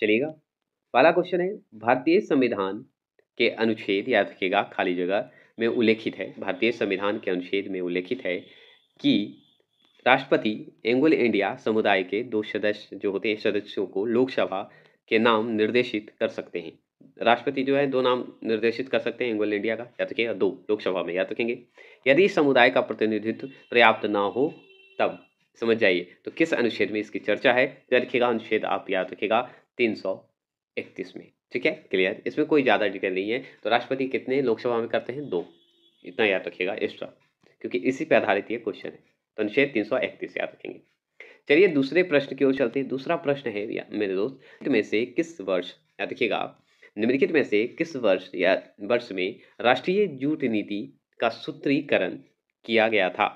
चलिएगा पहला क्वेश्चन है भारतीय संविधान के अनुच्छेद याद रखिएगा खाली जगह में उल्लेखित है भारतीय संविधान के अनुच्छेद में उल्लेखित है कि राष्ट्रपति एंगुल इंडिया समुदाय के दो सदस्य जो होते हैं सदस्यों को लोकसभा के नाम निर्देशित कर सकते हैं राष्ट्रपति जो है दो नाम निर्देशित कर सकते हैं एंगुल इंडिया का याद रखेगा दो लोकसभा में याद रखेंगे यदि समुदाय का प्रतिनिधित्व पर्याप्त ना हो तब समझ जाइए तो किस अनुच्छेद में इसकी चर्चा है याद रखिएगा अनुच्छेद आप याद रखिएगा तीन सौ इकतीस में ठीक है क्लियर इसमें कोई ज़्यादा डिटेल नहीं है तो राष्ट्रपति कितने लोकसभा में करते हैं दो इतना याद रखिएगा एक्स्ट्रा क्योंकि इसी पर आधारित ये क्वेश्चन है तो अनुच्छेद तीन सौ इकतीस याद रखेंगे चलिए दूसरे प्रश्न की ओर चलते हैं दूसरा प्रश्न है मेरे दोस्त में से किस वर्ष याद रखिएगा आप निम्नलिखित में से किस वर्ष या वर्ष में राष्ट्रीय जूट नीति का सूत्रीकरण किया गया था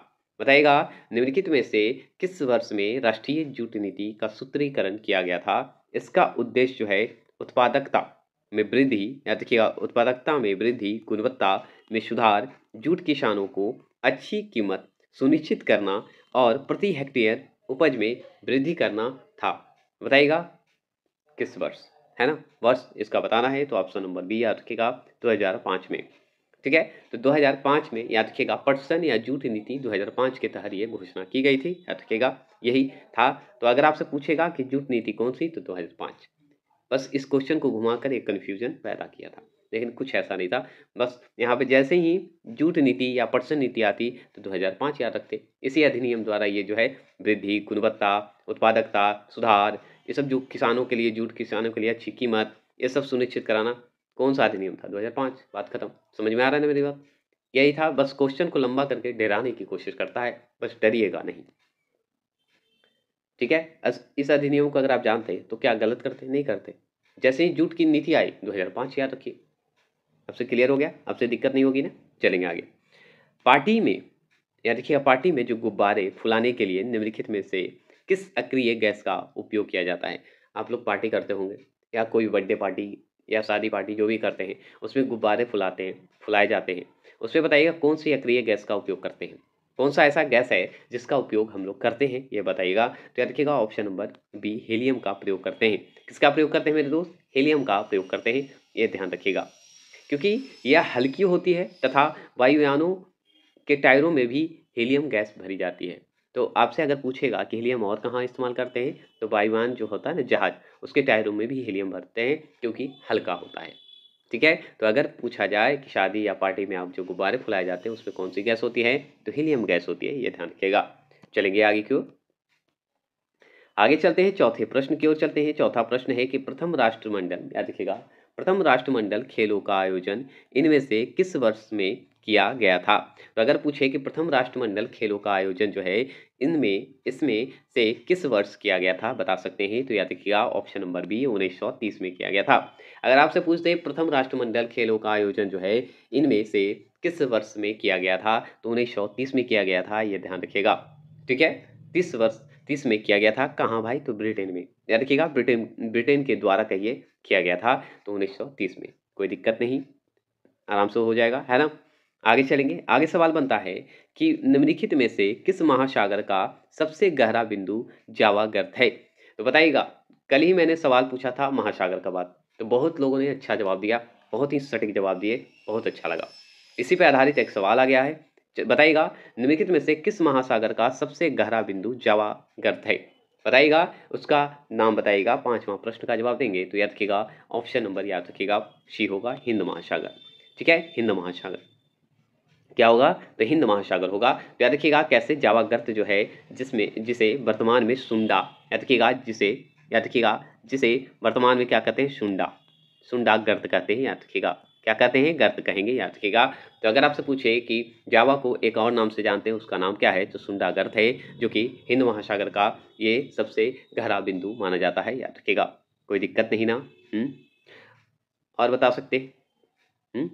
बताइएगा निम्नलिखित में से किस वर्ष में राष्ट्रीय जूट नीति का सूत्रीकरण किया गया था इसका उद्देश्य जो है उत्पादकता में वृद्धि याद रखिएगा उत्पादकता में वृद्धि गुणवत्ता में सुधार जूट किसानों को अच्छी कीमत सुनिश्चित करना और प्रति हेक्टेयर उपज में वृद्धि करना था बताइएगा किस वर्ष है ना वर्ष इसका बताना है तो ऑप्शन नंबर बी याद रखिएगा दो हज़ार पाँच में ठीक है तो 2005 में याद रखिएगा पटसन या जूट नीति 2005 के तहत ये घोषणा की गई थी याद रखिएगा यही था तो अगर आपसे पूछेगा कि जूट नीति कौन सी तो 2005 बस इस क्वेश्चन को घुमाकर एक कन्फ्यूजन पैदा किया था लेकिन कुछ ऐसा नहीं था बस यहाँ पे जैसे ही जूट नीति या पटसन नीति आती तो 2005 याद रखते इसी अधिनियम द्वारा ये जो है वृद्धि गुणवत्ता उत्पादकता सुधार ये सब जो किसानों के लिए जूट किसानों के लिए अच्छी कीमत ये सब सुनिश्चित कराना कौन सा अधिनियम था 2005 बात खत्म समझ में आ रहा है ना मेरी बात यही था बस क्वेश्चन को लंबा करके डराने की कोशिश करता है बस डरिएगा नहीं ठीक है इस अधिनियम को अगर आप जानते हैं तो क्या गलत करते नहीं करते जैसे ही जूट की नीति आई 2005 याद रखिए आपसे क्लियर हो गया आपसे दिक्कत नहीं होगी ना चलेंगे आगे पार्टी में या देखिए पार्टी में जो गुब्बारे फुलाने के लिए निम्नलिखित में से किस अक्रिय गैस का उपयोग किया जाता है आप लोग पार्टी करते होंगे या कोई बर्थडे पार्टी या शादी पार्टी जो भी करते हैं उसमें गुब्बारे फुलाते हैं फुलाए जाते हैं उसमें बताइएगा कौन सी अक्रिय गैस का उपयोग करते हैं कौन सा ऐसा गैस है जिसका उपयोग हम लोग करते हैं ये बताइएगा तो याद रखिएगा ऑप्शन नंबर बी हीलियम का प्रयोग करते हैं किसका प्रयोग करते हैं मेरे दोस्त हीलियम का प्रयोग करते हैं ये ध्यान रखिएगा क्योंकि यह हल्की होती है तथा वायुयानों के टायरों में भी हीलियम गैस भरी जाती है तो आपसे अगर पूछेगा कि हीलियम और कहाँ इस्तेमाल करते हैं तो वायुयान जो होता है ना जहाज उसके टायरों में भी हीलियम भरते हैं क्योंकि हल्का होता है ठीक है तो अगर पूछा जाए कि शादी या पार्टी में आप जो गुब्बारे फुलाए जाते हैं उसमें कौन सी गैस होती है तो हीलियम गैस होती है ये ध्यान रखेगा चलेंगे आगे क्यों आगे चलते हैं चौथे प्रश्न की ओर चलते हैं चौथा प्रश्न है कि प्रथम राष्ट्रमंडल याद रखिएगा प्रथम राष्ट्रमंडल खेलों का आयोजन इनमें से किस वर्ष में किया गया था तो अगर पूछे कि प्रथम राष्ट्रमंडल खेलों का आयोजन जो है इनमें इसमें से किस वर्ष किया गया था बता सकते हैं तो याद रखिएगा ऑप्शन नंबर बी तीस में किया गया था अगर आपसे पूछते हैं प्रथम राष्ट्रमंडल खेलों का आयोजन जो है इनमें से किस वर्ष में किया गया था तो तीस में किया गया था यह ध्यान रखिएगा ठीक है तीस वर्ष तीस में किया गया था कहाँ भाई तो ब्रिटेन में याद रखिएगा ब्रिटेन ब्रिटेन के द्वारा कहिए किया गया था तो तीस में कोई दिक्कत नहीं आराम से हो जाएगा है ना आगे चलेंगे आगे सवाल बनता है कि निम्नलिखित में से किस महासागर का सबसे गहरा बिंदु जावा गर्द है तो बताइएगा कल ही मैंने सवाल पूछा था महासागर का बात तो बहुत लोगों ने अच्छा जवाब दिया बहुत ही सटीक जवाब दिए बहुत अच्छा लगा इसी पर आधारित एक सवाल आ गया है बताइएगा निम्नलिखित में से किस महासागर का सबसे गहरा बिंदु जावा गर्द है बताइएगा उसका नाम बताइएगा पाँचवा प्रश्न का जवाब देंगे तो याद रखिएगा ऑप्शन नंबर याद रखिएगा सी होगा हिंद महासागर ठीक है हिंद महासागर क्या होगा तो हिंद महासागर होगा तो याद रखिएगा कैसे जावा गर्त जो है जिसमें जिसे वर्तमान में सुंडा याद रखिएगा जिसे याद रखिएगा जिसे वर्तमान में क्या कहते हैं सुंडा सुंडा गर्त कहते हैं याद रखिएगा क्या कहते हैं गर्त कहेंगे याद रखिएगा तो अगर आपसे पूछे कि जावा को एक और नाम से जानते हैं उसका नाम क्या है तो सुंडा गर्त है जो कि हिंद महासागर का ये सबसे गहरा बिंदु माना जाता है याद रखिएगा कोई दिक्कत नहीं ना हुँ? हम्म? और बता सकते हुँ? हम्म?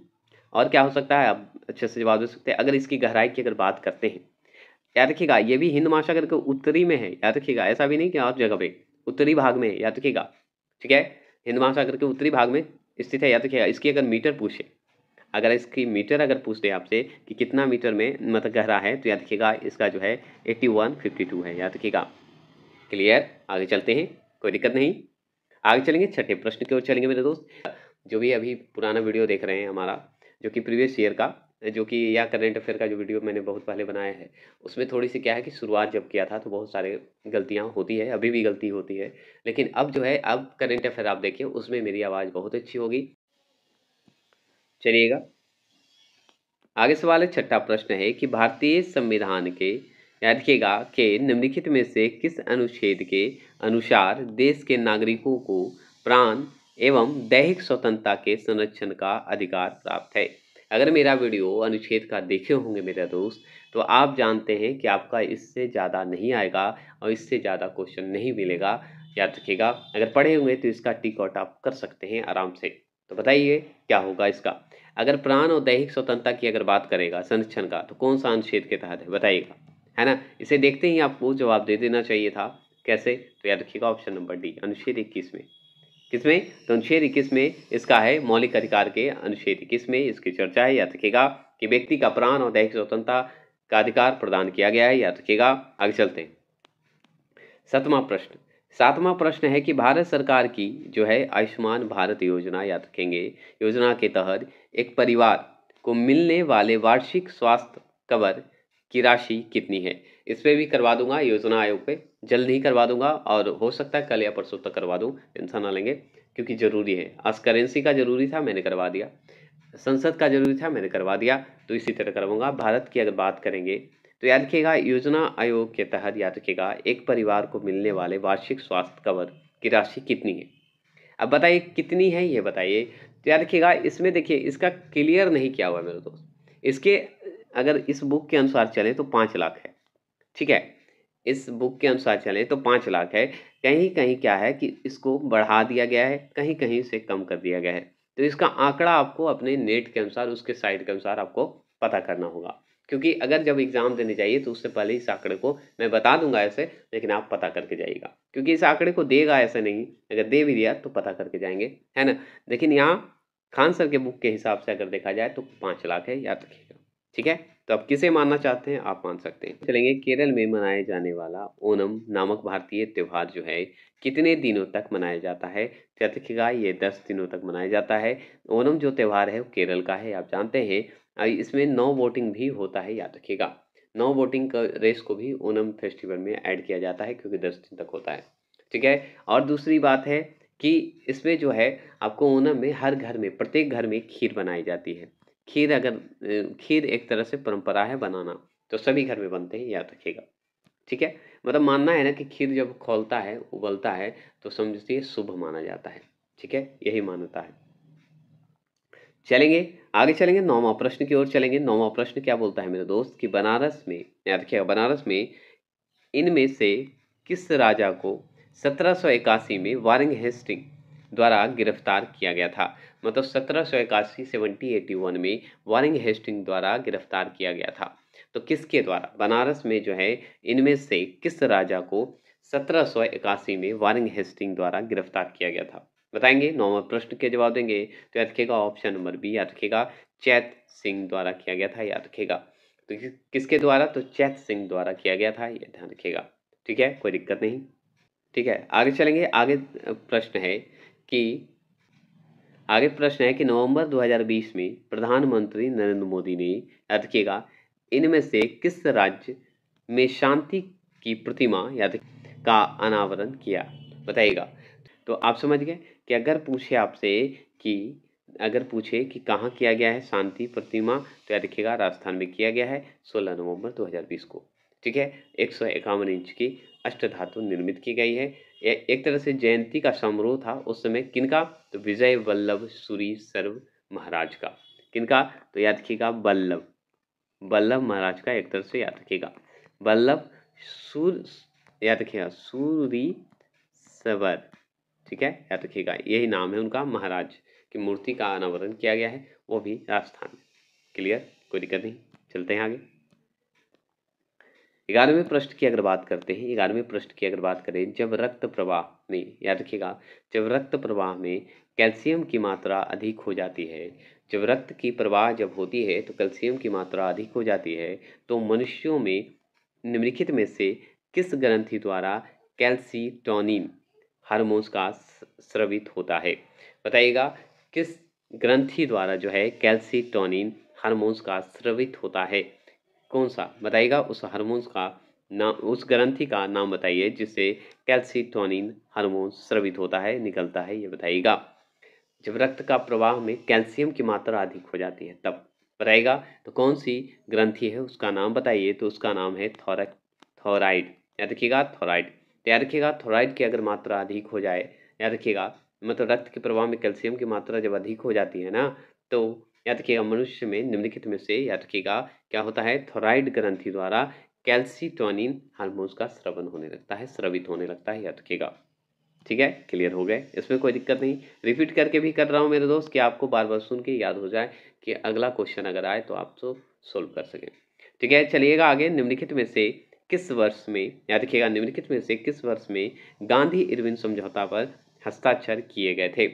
और क्या हो सकता है आप अच्छे से जवाब दे सकते हैं अगर इसकी गहराई की अगर बात करते हैं याद रखिएगा ये भी हिंद महासागर के उत्तरी में है याद रखिएगा ऐसा भी नहीं कि और जगह पे उत्तरी भाग में है याद रखिएगा ठीक है हिंद महासागर के उत्तरी भाग में स्थित है याद रखिएगा इसकी अगर मीटर पूछे अगर इसकी मीटर अगर पूछते आपसे कि कितना मीटर में मतलब गहरा है तो याद रखिएगा इसका जो है एट्टी वन फिफ्टी टू है याद रखिएगा क्लियर आगे चलते हैं कोई दिक्कत नहीं आगे चलेंगे छठे प्रश्न की ओर चलेंगे मेरे दोस्त जो भी अभी पुराना वीडियो देख रहे हैं हमारा जो कि प्रीवियस ईयर का जो कि या करेंट अफेयर का जो वीडियो मैंने बहुत पहले बनाया है उसमें थोड़ी सी क्या है कि शुरुआत जब किया था तो बहुत सारे गलतियां होती है अभी भी गलती होती है लेकिन अब जो है अब करेंट अफेयर आप देखिए उसमें मेरी आवाज़ बहुत अच्छी होगी चलिएगा आगे सवाल है छठा प्रश्न है कि भारतीय संविधान के याद रखिएगा कि निम्नलिखित में से किस अनुच्छेद के अनुसार देश के नागरिकों को प्राण एवं दैहिक स्वतंत्रता के संरक्षण का अधिकार प्राप्त है अगर मेरा वीडियो अनुच्छेद का देखे होंगे मेरे दोस्त तो आप जानते हैं कि आपका इससे ज़्यादा नहीं आएगा और इससे ज़्यादा क्वेश्चन नहीं मिलेगा याद रखिएगा अगर पढ़े हुए तो इसका टिक आउट आप कर सकते हैं आराम से तो बताइए क्या होगा इसका अगर प्राण और दैहिक स्वतंत्रता की अगर बात करेगा संरक्षण का तो कौन सा अनुच्छेद के तहत है बताइएगा है ना इसे देखते ही आपको जवाब दे देना चाहिए था कैसे तो याद रखिएगा ऑप्शन नंबर डी अनुच्छेद इक्कीस में किसमें तो अनुच्छेद इक्कीस में इसका है मौलिक अधिकार के अनुच्छेद इक्कीस में इसकी चर्चा है याद रखेगा कि व्यक्ति का प्राण और दैहिक स्वतंत्रता का अधिकार प्रदान किया गया है याद रखेगा आगे चलते हैं सतवा प्रश्न सातवां प्रश्न है कि भारत सरकार की जो है आयुष्मान भारत योजना याद रखेंगे योजना के तहत एक परिवार को मिलने वाले वार्षिक स्वास्थ्य कवर की राशि कितनी है इस पर भी करवा दूंगा योजना आयोग पे जल्द ही करवा दूंगा और हो सकता है कल या परसों तक करवा दूँ टेंशन ना लेंगे क्योंकि ज़रूरी है आज करेंसी का ज़रूरी था मैंने करवा दिया संसद का ज़रूरी था मैंने करवा दिया तो इसी तरह करवाऊँगा भारत की अगर बात करेंगे तो याद रखिएगा योजना आयोग के तहत याद रखिएगा एक परिवार को मिलने वाले वार्षिक स्वास्थ्य कवर की राशि कितनी है अब बताइए कितनी है ये बताइए तो याद रखिएगा इसमें देखिए इसका क्लियर नहीं किया हुआ मेरे दोस्त इसके अगर इस बुक के अनुसार चले तो पाँच लाख है ठीक है इस बुक के अनुसार चलें तो पाँच लाख है कहीं कहीं क्या है कि इसको बढ़ा दिया गया है कहीं कहीं इसे कम कर दिया गया है तो इसका आंकड़ा आपको अपने नेट के अनुसार उसके साइट के अनुसार आपको पता करना होगा क्योंकि अगर जब एग्ज़ाम देने जाइए तो उससे पहले इस आंकड़े को मैं बता दूंगा ऐसे लेकिन आप पता करके जाइएगा क्योंकि इस आंकड़े को देगा ऐसे नहीं अगर दे भी दिया तो पता करके जाएंगे है ना लेकिन यहाँ खान सर के बुक के हिसाब से अगर देखा जाए तो पाँच लाख है याद रखिएगा ठीक है तो आप किसे मानना चाहते हैं आप मान सकते हैं चलेंगे केरल में मनाया जाने वाला ओनम नामक भारतीय त्यौहार जो है कितने दिनों तक मनाया जाता है चतिका ये दस दिनों तक मनाया जाता है ओनम जो त्यौहार है वो केरल का है आप जानते हैं इसमें नौ वोटिंग भी होता है याद रखिएगा नौ वोटिंग रेस को भी ओनम फेस्टिवल में ऐड किया जाता है क्योंकि दस दिन तक होता है ठीक है और दूसरी बात है कि इसमें जो है आपको ओनम में हर घर में प्रत्येक घर में खीर बनाई जाती है खीर अगर खीर एक तरह से परंपरा है बनाना तो सभी घर में बनते हैं याद रखिएगा ठीक है मतलब मानना है ना कि खीर जब खोलता है उबलता है तो समझिए शुभ माना जाता है ठीक है यही मान्यता है चलेंगे आगे चलेंगे नौवा प्रश्न की ओर चलेंगे नौवा प्रश्न क्या बोलता है मेरे दोस्त कि बनारस में याद रखिएगा बनारस में इनमें से किस राजा को सत्रह में वारिंग हेस्टिंग द्वारा गिरफ्तार किया गया था मतलब सत्रह सौ इक्यासी सेवेंटी एटी वन में वारिंग हेस्टिंग द्वारा गिरफ्तार किया गया था तो किसके द्वारा बनारस में जो है इनमें से किस राजा को सत्रह सौ इक्यासी में वारिंग हेस्टिंग द्वारा गिरफ्तार किया गया था बताएंगे नौवा प्रश्न के जवाब देंगे तो याद रखेगा ऑप्शन नंबर बी याद रखेगा चैत सिंह द्वारा किया गया था याद रखेगा तो किसके द्वारा तो चैत सिंह द्वारा किया गया था यह ध्यान रखेगा ठीक है कोई दिक्कत नहीं ठीक है आगे चलेंगे आगे प्रश्न है कि आगे प्रश्न है कि नवंबर 2020 में प्रधानमंत्री नरेंद्र मोदी ने याद किएगा इनमें से किस राज्य में शांति की प्रतिमा याद का अनावरण किया बताइएगा तो आप समझ गए कि अगर पूछे आपसे कि अगर पूछे कि कहाँ किया गया है शांति प्रतिमा तो याद रखिएगा राजस्थान में किया गया है 16 नवंबर 2020 को ठीक है एक इंच की अष्टधातु निर्मित की गई है एक तरह से जयंती का समारोह था उस समय किनका तो विजय वल्लभ सूरी सर्व महाराज का किनका तो याद रखिएगा वल्लभ वल्लभ महाराज का एक तरह से याद रखिएगा वल्लभ सूर याद रखिएगा सूरी सवर ठीक है याद रखिएगा यही नाम है उनका महाराज की मूर्ति का अनावरण किया गया है वो भी राजस्थान क्लियर कोई दिक्कत नहीं चलते हैं आगे ग्यारहवें प्रश्न की अगर बात करते हैं ग्यारहवें प्रश्न की अगर बात करें जब रक्त प्रवाह में याद रखिएगा जब रक्त प्रवाह में कैल्शियम की मात्रा अधिक हो जाती है जब रक्त की प्रवाह जब होती है तो कैल्शियम की मात्रा अधिक हो जाती है तो मनुष्यों में निम्नलिखित में से किस ग्रंथि द्वारा कैल्सीटोनिन हारमोन्स का स्रवित होता है बताइएगा किस ग्रंथि द्वारा जो है कैल्सीटोनिन हारमोन्स का स्रवित होता है कौन सा बताइएगा उस हार्मोन्स का नाम उस ग्रंथि का नाम बताइए जिससे कैल्सीटोनिन हार्मोन स्रवित होता है निकलता है ये बताइएगा जब रक्त का प्रवाह में कैल्शियम की मात्रा अधिक हो जाती है तब बताइएगा तो कौन सी ग्रंथि है उसका नाम बताइए तो उसका नाम है थोरक थोराइड याद रखिएगा थोराइड तो याद रखिएगा थोराइड की अगर मात्रा अधिक हो जाए याद रखिएगा मतलब रक्त के प्रवाह में कैल्शियम की मात्रा जब अधिक हो जाती है ना तो याद रखिएगा तो मनुष्य में निम्नलिखित में से याद रखिएगा क्या होता है थोराइड ग्रंथि द्वारा कैल्सीटोनिन हार्मोन्स का श्रवण होने लगता है स्रवित होने लगता है याद रखिएगा ठीक है क्लियर हो गए इसमें कोई दिक्कत नहीं रिपीट करके भी कर रहा हूँ मेरे दोस्त कि आपको बार बार सुन के याद हो जाए कि अगला क्वेश्चन अगर आए तो आप तो सोल्व कर सकें ठीक है चलिएगा आगे निम्नलिखित में से किस वर्ष में याद रखिएगा निम्नलिखित में से किस वर्ष में गांधी इरविन समझौता पर हस्ताक्षर किए गए थे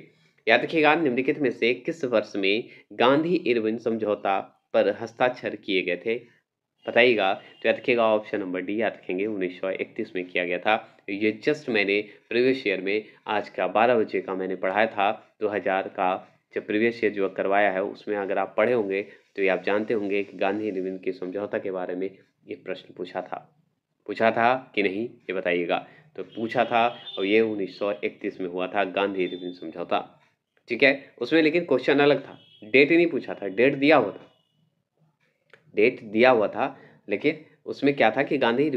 याद रखिएगा निम्नलिखित में से किस वर्ष में गांधी इरविन समझौता पर हस्ताक्षर किए गए थे बताइएगा तो याद रखिएगा ऑप्शन नंबर डी याद रखेंगे इकतीस में किया गया था ये जस्ट मैंने प्रीवियस ईयर में आज का बारह बजे का मैंने पढ़ाया था हजार का जो प्रीवियस ईयर जो करवाया है उसमें अगर आप पढ़े होंगे तो ये आप जानते होंगे कि गांधी इरविन के समझौता के बारे में ये प्रश्न पूछा था पूछा था कि नहीं ये बताइएगा तो पूछा था और ये 1931 में हुआ था गांधी इरविन समझौता ठीक है उसमें लेकिन क्वेश्चन अलग था डेट ही नहीं पूछा था डेट दिया हुआ था डेट दिया हुआ था लेकिन उसमें क्या था कि गांधी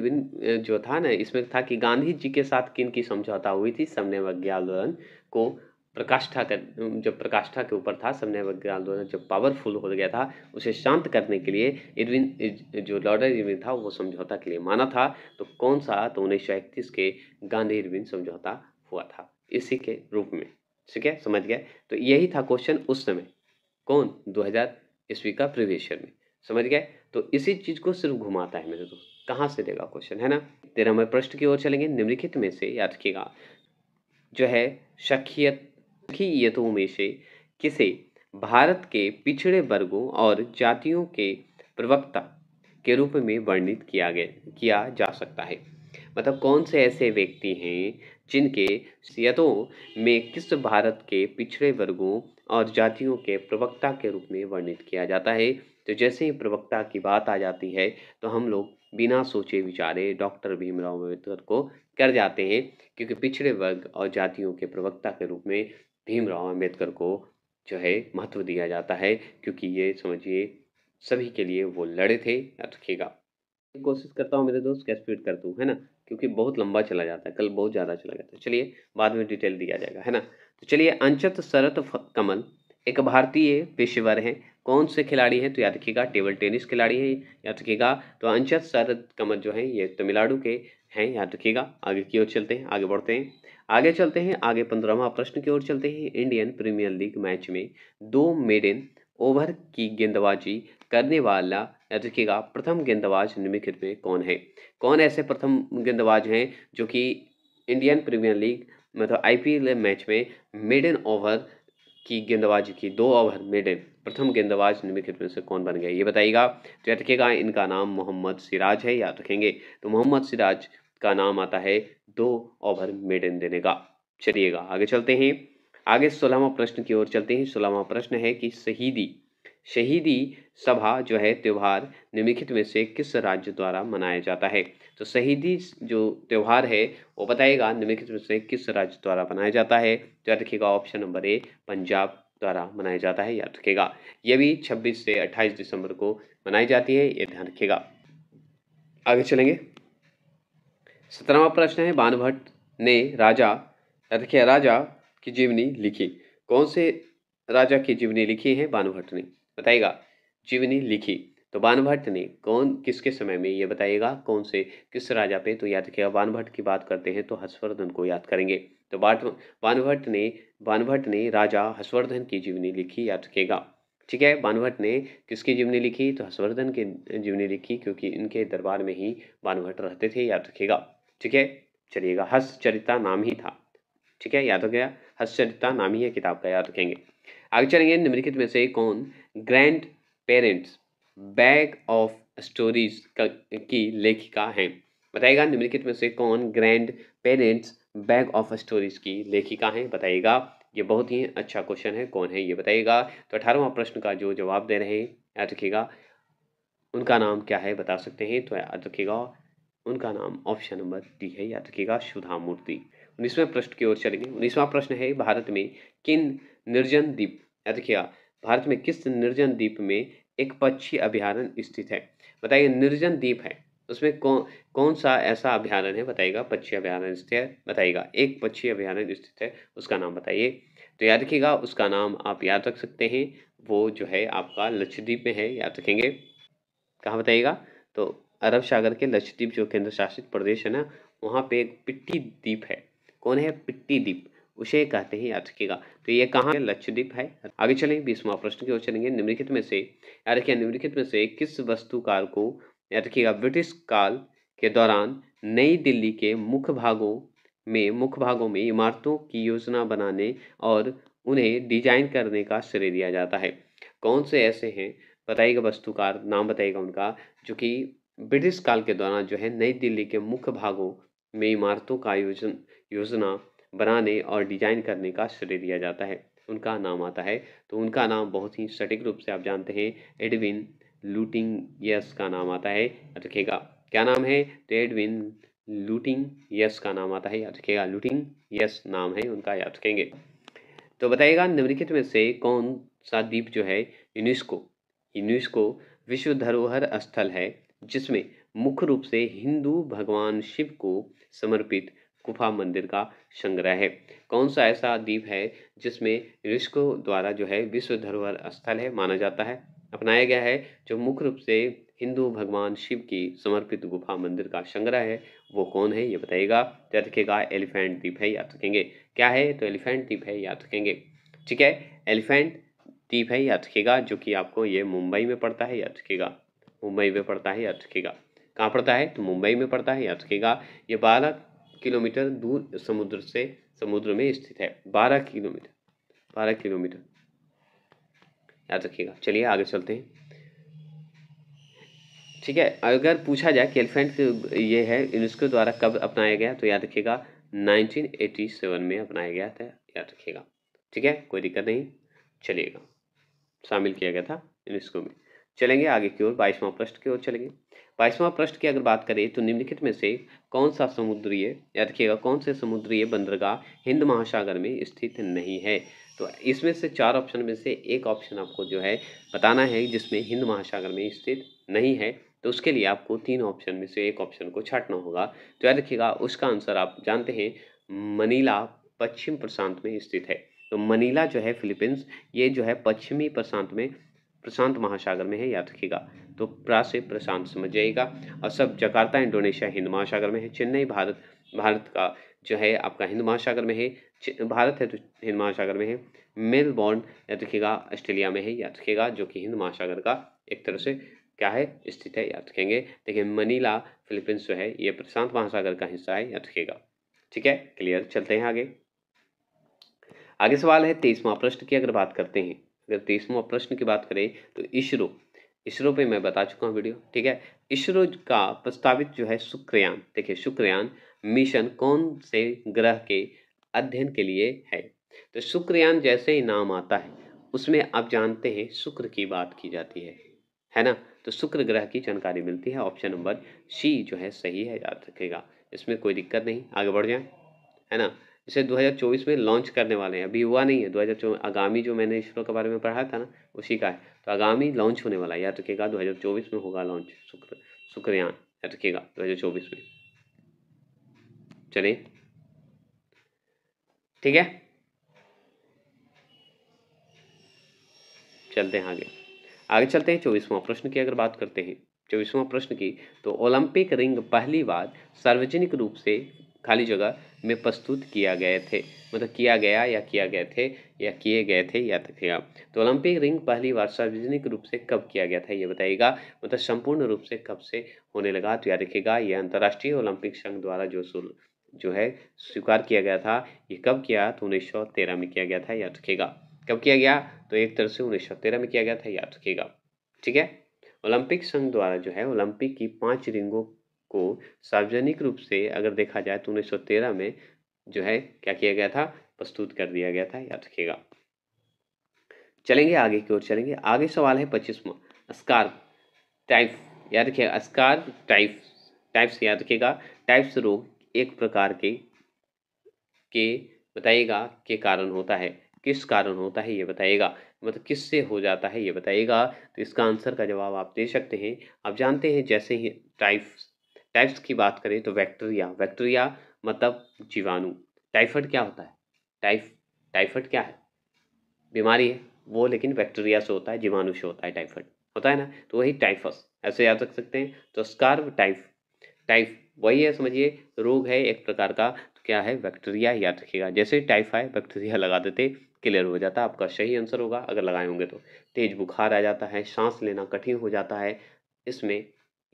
जो था ना इसमें था कि गांधी जी के साथ किन की समझौता हुई थी समन्वय आंदोलन को प्रकाष्ठा कर जब प्रकाष्ठा के ऊपर था समन्वय आंदोलन जब पावरफुल हो गया था उसे शांत करने के लिए इरविन जो लॉर्डर इरविन था वो समझौता के लिए माना था तो कौन सा तो उन्नीस के गांधी इरविन समझौता हुआ था इसी के रूप में ठीक है समझ गया तो यही था क्वेश्चन उस समय कौन दो हज़ार ईस्वी का प्रीवियस ईयर में समझ गए तो इसी चीज़ को सिर्फ घुमाता है मेरे दोस्त कहाँ से देगा क्वेश्चन है ना हमारे प्रश्न की ओर चलेंगे निम्नलिखित में से याद रखिएगा जो है शखियत शखियतों में से किसे भारत के पिछड़े वर्गों और जातियों के प्रवक्ता के रूप में वर्णित किया गया किया जा सकता है मतलब कौन से ऐसे व्यक्ति हैं जिनके सियतों में किस भारत के पिछड़े वर्गों और जातियों के प्रवक्ता के रूप में वर्णित किया जाता है तो जैसे ही प्रवक्ता की बात आ जाती है तो हम लोग बिना सोचे विचारे डॉक्टर भीमराव अम्बेडकर को कर जाते हैं क्योंकि पिछड़े वर्ग और जातियों के प्रवक्ता के रूप में भीमराव अम्बेडकर को जो है महत्व दिया जाता है क्योंकि ये समझिए सभी के लिए वो लड़े थे या रखेगा कोशिश करता हूँ मेरे दोस्त कैसे कर दूँ है ना क्योंकि बहुत लंबा चला जाता है कल बहुत ज़्यादा चला जाता है चलिए बाद में डिटेल दिया जाएगा है ना तो चलिए अंचत शरत कमल एक भारतीय पेशेवर हैं कौन से खिलाड़ी हैं तो याद रखिएगा टेबल टेनिस खिलाड़ी हैं याद रखिएगा तो अंचत शरत कमल जो हैं ये तमिलनाडु के हैं याद रखिएगा आगे की ओर चलते हैं आगे बढ़ते हैं आगे चलते हैं आगे पंद्रहवा प्रश्न की ओर चलते हैं इंडियन प्रीमियर लीग मैच में दो मेडन ओवर की गेंदबाजी करने वाला या रखिएगा तो प्रथम गेंदबाज निम्नलिखित में कौन है कौन ऐसे प्रथम गेंदबाज हैं जो कि इंडियन प्रीमियर लीग मतलब आईपीएल मैच में मिडन ओवर की गेंदबाजी की दो ओवर मिडन प्रथम गेंदबाज निम्नलिखित में से कौन बन गए ये बताइएगा तो याद रखिएगा इनका नाम मोहम्मद सिराज है याद रखेंगे तो मोहम्मद सिराज का नाम आता है दो ओवर मेडन देने का चलिएगा आगे चलते हैं आगे सोलहवा प्रश्न की ओर चलते हैं सोलहवा प्रश्न है कि शहीदी शहीदी सभा जो है त्यौहार निम्नलिखित में से किस राज्य द्वारा मनाया जाता है तो शहीदी जो त्यौहार है वो बताएगा निम्नलिखित में से किस राज्य द्वारा मनाया जाता है तो याद रखिएगा ऑप्शन नंबर ए पंजाब द्वारा मनाया जाता है याद रखिएगा यह भी 26 से 28 दिसंबर को मनाई जाती है ये ध्यान रखिएगा आगे चलेंगे सत्रहवा प्रश्न है बानभट्ट ने राजा रखिए राजा की जीवनी लिखी कौन से राजा की जीवनी लिखी है बानुभट्ट ने बताइएगा जीवनी लिखी तो बानभट्ट ने कौन किसके समय में ये बताइएगा कौन से किस राजा पे तो याद रखिएगा बानभट्ट की बात करते हैं तो हर्षवर्धन को याद करेंगे तो बानभट्ट ने बानभट्ट ने राजा हर्षवर्धन की जीवनी लिखी याद रखिएगा ठीक है बानभट्ट ने किसकी जीवनी लिखी तो हर्षवर्धन की जीवनी लिखी क्योंकि इनके दरबार में ही बानभट्ट रहते थे याद रखिएगा ठीक है चलिएगा हर्षचरिता नाम ही था ठीक है याद हो गया हर्षचरिता नाम ही है किताब का याद रखेंगे आगे चलेंगे निम्नलिखित में से कौन grandparents bag of stories की लेखिका हैं बताइएगा निम्नलिखित में से कौन grandparents bag of stories की लेखिका हैं बताइएगा ये बहुत ही अच्छा क्वेश्चन है कौन है ये बताइएगा तो अठारहवा प्रश्न का जो जवाब दे रहे हैं याद रखिएगा उनका नाम क्या है बता सकते हैं तो याद रखिएगा उनका नाम ऑप्शन नंबर डी है याद रखिएगा सुधा मूर्ति उन्नीसवें प्रश्न की ओर चलेंगे उन्नीसवां प्रश्न है भारत में किन निर्जन द्वीप याद रखिएगा भारत में किस निर्जन द्वीप में एक पक्षी अभ्यारण्य स्थित है बताइए निर्जन द्वीप है उसमें कौन कौन सा ऐसा अभ्यारण्य है बताइएगा पक्षी अभ्यारण्य स्थित है बताइएगा एक पक्षी अभ्यारण्य स्थित है उसका नाम बताइए तो याद रखिएगा उसका नाम आप याद रख सकते हैं वो जो है आपका लक्षद्वीप में है याद रखेंगे कहाँ बताइएगा तो अरब सागर के लक्षद्वीप जो केंद्र शासित प्रदेश है ना वहाँ पे एक पिट्टी द्वीप है कौन है पिट्टीदीप उसे कहते हैं रखिएगा तो ये कहाँ है लक्षद्वीप है आगे चलें बीसवा प्रश्न की ओर चलेंगे निम्नलिखित में से याद रखिए निम्नलिखित में से किस वस्तुकार को याद रखिएगा ब्रिटिश काल के दौरान नई दिल्ली के मुख्य भागों में मुख्य भागों में इमारतों की योजना बनाने और उन्हें डिजाइन करने का श्रेय दिया जाता है कौन से ऐसे हैं बताइएगा वस्तुकार नाम बताइएगा उनका जो कि ब्रिटिश काल के दौरान जो है नई दिल्ली के मुख्य भागों में इमारतों का आयोजन योजना बनाने और डिजाइन करने का श्रेय दिया जाता है उनका नाम आता है तो उनका नाम बहुत ही सटीक रूप से आप जानते हैं एडविन लूटिंग यस का नाम आता है रखेगा क्या नाम है तो एडविन लूटिंग यस का नाम आता है याद रखेगा लूटिंग यस नाम है उनका याद रखेंगे तो बताइएगा निम्नलिखित में से कौन सा द्वीप जो है यूनेस्को यूनेस्को विश्व धरोहर स्थल है जिसमें मुख्य रूप से हिंदू भगवान शिव को समर्पित गुफा मंदिर का संग्रह है कौन सा ऐसा द्वीप है जिसमें यूनेस्को द्वारा जो है विश्व धरोहर स्थल है माना जाता है अपनाया गया है जो मुख्य रूप से हिंदू भगवान शिव की समर्पित गुफा मंदिर का संग्रह है वो कौन है ये बताइएगा तो रखेगा एलिफेंट द्वीप है याद रखेंगे क्या है तो एलिफेंट द्वीप है याद रखेंगे ठीक है एलिफेंट द्वीप है याद रखेगा जो कि आपको ये मुंबई में पड़ता है याद रखेगा मुंबई में पड़ता है याद रखेगा कहाँ पड़ता है तो मुंबई में पड़ता है याद रखेगा ये भारत किलोमीटर दूर समुद्र से समुद्र में स्थित है बारह किलोमीटर बारह किलोमीटर याद रखिएगा चलिए आगे चलते हैं ठीक है अगर पूछा जाए कि एलिफेंट ये है यूनेस्को द्वारा कब अपनाया गया तो याद रखिएगा 1987 में अपनाया गया था याद रखिएगा ठीक है कोई दिक्कत नहीं चलिएगा शामिल किया गया था यूनेस्को में चलेंगे आगे की ओर बाईसवां प्रश्न की ओर चलेंगे बाईसवां प्रश्न की अगर बात करें तो निम्नलिखित में से कौन सा समुद्रीय याद रखिएगा कौन से समुद्रीय बंदरगाह हिंद महासागर में स्थित नहीं है तो इसमें से चार ऑप्शन में से एक ऑप्शन आपको जो है बताना है जिसमें हिंद महासागर में स्थित नहीं है तो उसके लिए आपको तीन ऑप्शन में से एक ऑप्शन को छाटना होगा तो याद रखिएगा उसका आंसर आप जानते हैं मनीला पश्चिम प्रशांत में स्थित है तो मनीला जो है फिलीपींस ये जो है पश्चिमी प्रशांत में प्रशांत महासागर में है याद रखिएगा तो प्रा से प्रशांत समझ जाइएगा और सब जकार्ता इंडोनेशिया हिंद महासागर में है चेन्नई भारत भारत का जो है आपका हिंद महासागर में है भारत है तो हिंद महासागर में है मेलबॉर्न याद रखिएगा ऑस्ट्रेलिया में है याद रखिएगा जो कि हिंद महासागर का एक तरह से क्या है स्थित है याद रखेंगे देखिए मनीला फिलीपींस जो है ये प्रशांत महासागर का हिस्सा है याद रखिएगा ठीक है क्लियर चलते हैं आगे आगे सवाल है तेईसवा प्रश्न की अगर बात करते हैं अगर तीसवा प्रश्न की बात करें तो इसरो इसरो पे मैं बता चुका हूँ वीडियो ठीक है इसरो का प्रस्तावित जो है शुक्रयान देखिए शुक्रयान मिशन कौन से ग्रह के अध्ययन के लिए है तो शुक्रयान जैसे ही नाम आता है उसमें आप जानते हैं शुक्र की बात की जाती है है ना तो शुक्र ग्रह की जानकारी मिलती है ऑप्शन नंबर सी जो है सही है याद रखेगा इसमें कोई दिक्कत नहीं आगे बढ़ जाए है ना इसे 2024 में लॉन्च करने वाले हैं अभी हुआ नहीं है 2024 आगामी जो मैंने इसरो के बारे में पढ़ा था ना उसी का है तो आगामी लॉन्च होने वाला है याद रखिएगा 2024 में होगा लॉन्च शुक्र शुक्रयान याद रखिएगा 2024 में चलिए ठीक है चलते हैं आगे आगे चलते हैं चौबीसवां प्रश्न की अगर बात करते हैं चौबीसवां प्रश्न की तो ओलंपिक रिंग पहली बार सार्वजनिक रूप से खाली जगह में प्रस्तुत किया गए थे मतलब किया गया या किया गए थे या किए गए थे याद तक तो, तो ओलंपिक रिंग पहली बार सार्वजनिक रूप से कब किया गया था ये बताइएगा मतलब संपूर्ण रूप से कब से होने लगा तो याद रखिएगा यह अंतर्राष्ट्रीय ओलंपिक संघ द्वारा जो जो है स्वीकार किया गया था ये कब किया तो उन्नीस में किया गया था याद रखेगा कब किया गया तो एक तरह से उन्नीस में किया गया था याद रखेगा ठीक है ओलंपिक संघ द्वारा जो है ओलंपिक की पाँच रिंगों को सार्वजनिक रूप से अगर देखा जाए तो उन्नीस में जो है क्या किया गया था प्रस्तुत कर दिया गया था याद रखिएगा चलेंगे आगे की ओर चलेंगे आगे सवाल है पच्चीसवा स्कार्प टाइप याद रखिएगा स्कार्प टाइप टाइप्स याद रखिएगा टाइप्स रोग एक प्रकार के के बताइएगा के कारण होता है किस कारण होता है ये बताइएगा मतलब किससे हो जाता है ये बताइएगा तो इसका आंसर का जवाब आप दे सकते हैं आप जानते हैं जैसे ही टाइप्स टाइप्स की बात करें तो बैक्टीरिया बैक्टीरिया मतलब जीवाणु टाइफाइड क्या होता है टाइफ टाइफाइड क्या है बीमारी है वो लेकिन बैक्टीरिया से होता है जीवाणु से होता है टाइफाइड होता है ना तो वही टाइफस ऐसे याद रख सकते हैं तो स्कार्व टाइफ टाइफ वही है समझिए रोग है एक प्रकार का तो क्या है बैक्टीरिया याद रखिएगा जैसे टाइफाई बैक्टीरिया लगा देते क्लियर हो जाता है आपका सही आंसर होगा अगर लगाए होंगे तो तेज बुखार आ जाता है सांस लेना कठिन हो जाता है इसमें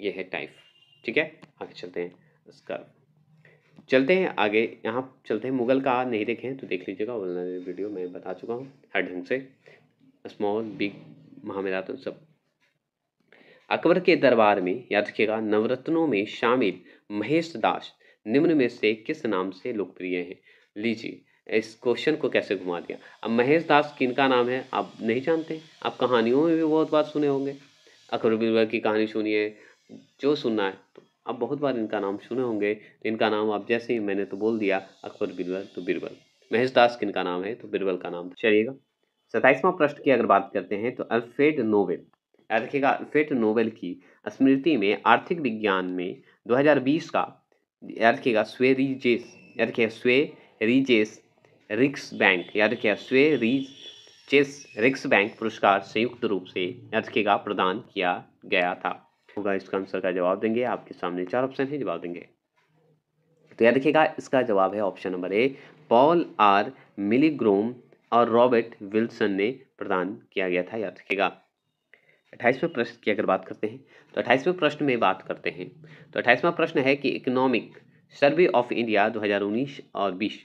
यह है टाइफ ठीक है आगे चलते हैं इसका चलते हैं आगे यहाँ चलते हैं मुगल का नहीं देखें तो देख लीजिएगा वीडियो मैं बता चुका हूँ हर ढंग से स्मॉल बिग तो सब अकबर के दरबार में याद रखिएगा नवरत्नों में शामिल महेश दास निम्न में से किस नाम से लोकप्रिय हैं लीजिए इस क्वेश्चन को कैसे घुमा दिया अब महेश दास किन का नाम है आप नहीं जानते आप कहानियों में भी बहुत बात सुने होंगे अकबर बीरबल की कहानी सुनिए जो सुनना है तो आप बहुत बार इनका नाम सुने होंगे तो इनका नाम आप जैसे ही मैंने तो बोल दिया अकबर बिरबल तो बिरबल महेश दास किनका नाम है तो बिरबल का नाम चलिएगा सत्ताईसवां प्रश्न की अगर बात करते हैं तो अल्फ्रेड नोवेल याद रखिएगा अल्फ्रेड नोवेल की स्मृति में आर्थिक विज्ञान में 2020 का याद रखिएगा स्वे रिजेस याद रखिएगा स्वे रिजेस रिक्स बैंक याद रखिएगा स्वे रिजेस चेस रिक्स बैंक पुरस्कार संयुक्त रूप से याद रखिएगा प्रदान किया गया था होगा इसका आंसर का जवाब देंगे आपके सामने चार ऑप्शन है जवाब देंगे तो यह देखिएगा इसका जवाब है option number A Paul R Milgrom और रॉबर्ट विल्सन ने प्रदान किया गया था याद रखिएगा अट्ठाईसवें प्रश्न की अगर बात करते हैं तो अट्ठाईसवें प्रश्न में बात करते हैं तो अट्ठाईसवां प्रश्न है कि इकोनॉमिक सर्वे ऑफ इंडिया 2019 और 20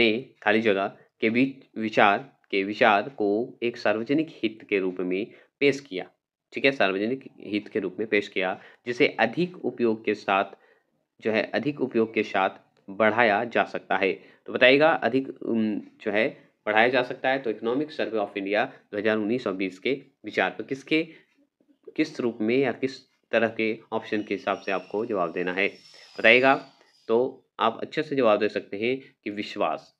ने खाली जगह के बीच विचार के विचार को एक सार्वजनिक हित के रूप में पेश किया ठीक है सार्वजनिक हित के रूप में पेश किया जिसे अधिक उपयोग के साथ जो है अधिक उपयोग के साथ बढ़ाया जा सकता है तो बताइएगा अधिक जो है बढ़ाया जा सकता है तो इकोनॉमिक सर्वे ऑफ इंडिया 2019 और 20 के विचार पर किसके किस रूप में या किस तरह के ऑप्शन के हिसाब से आपको जवाब देना है बताइएगा तो आप अच्छे से जवाब दे सकते हैं कि विश्वास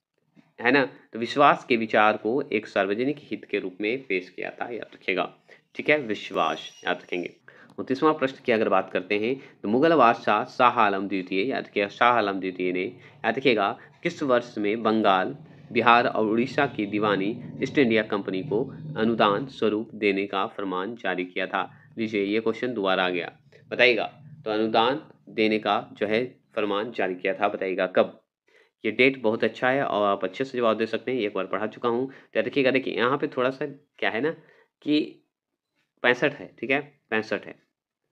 है ना तो विश्वास के विचार को एक सार्वजनिक हित के रूप में पेश किया था याद रखिएगा ठीक है विश्वास याद रखेंगे उनतीसवां प्रश्न की अगर बात करते हैं तो मुगल बादशाह शाह आलम द्वितीय याद रखिए शाह आलम द्वितीय ने याद रखिएगा किस वर्ष में बंगाल बिहार और उड़ीसा की दीवानी ईस्ट इंडिया कंपनी को अनुदान स्वरूप देने का फरमान जारी किया था लीजिए ये क्वेश्चन दोबारा आ गया बताइएगा तो अनुदान देने का जो है फरमान जारी किया था बताइएगा कब ये डेट बहुत अच्छा है और आप अच्छे से जवाब दे सकते हैं एक बार पढ़ा चुका हूँ तो देखिएगा देखिए यहाँ पे थोड़ा सा क्या है ना कि पैंसठ है ठीक है पैंसठ है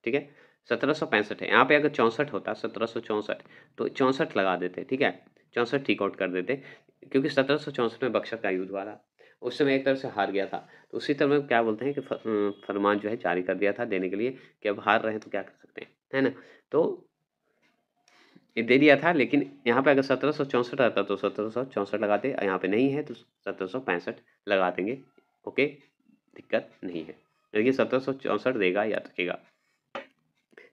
ठीक है सत्रह सौ पैंसठ है यहाँ पे अगर चौंसठ होता सत्रह सौ चौंसठ तो चौंसठ लगा देते ठीक है चौंसठ ठीक आउट कर देते क्योंकि सत्रह सौ चौंसठ में बक्सर का युद्ध हुआ था उस समय एक तरफ से हार गया था तो उसी तरह में क्या बोलते हैं कि फरमान जो है जारी कर दिया था देने के लिए कि अब हार रहे हैं तो क्या कर सकते हैं है ना तो ये दे दिया था लेकिन यहाँ पे अगर सत्रह सौ चौंसठ रहता तो सत्रह सौ चौंसठ लगाते यहाँ पे नहीं है तो सत्रह सौ पैंसठ लगा देंगे ओके दिक्कत नहीं है यानी सत्रह देगा याद रखेगा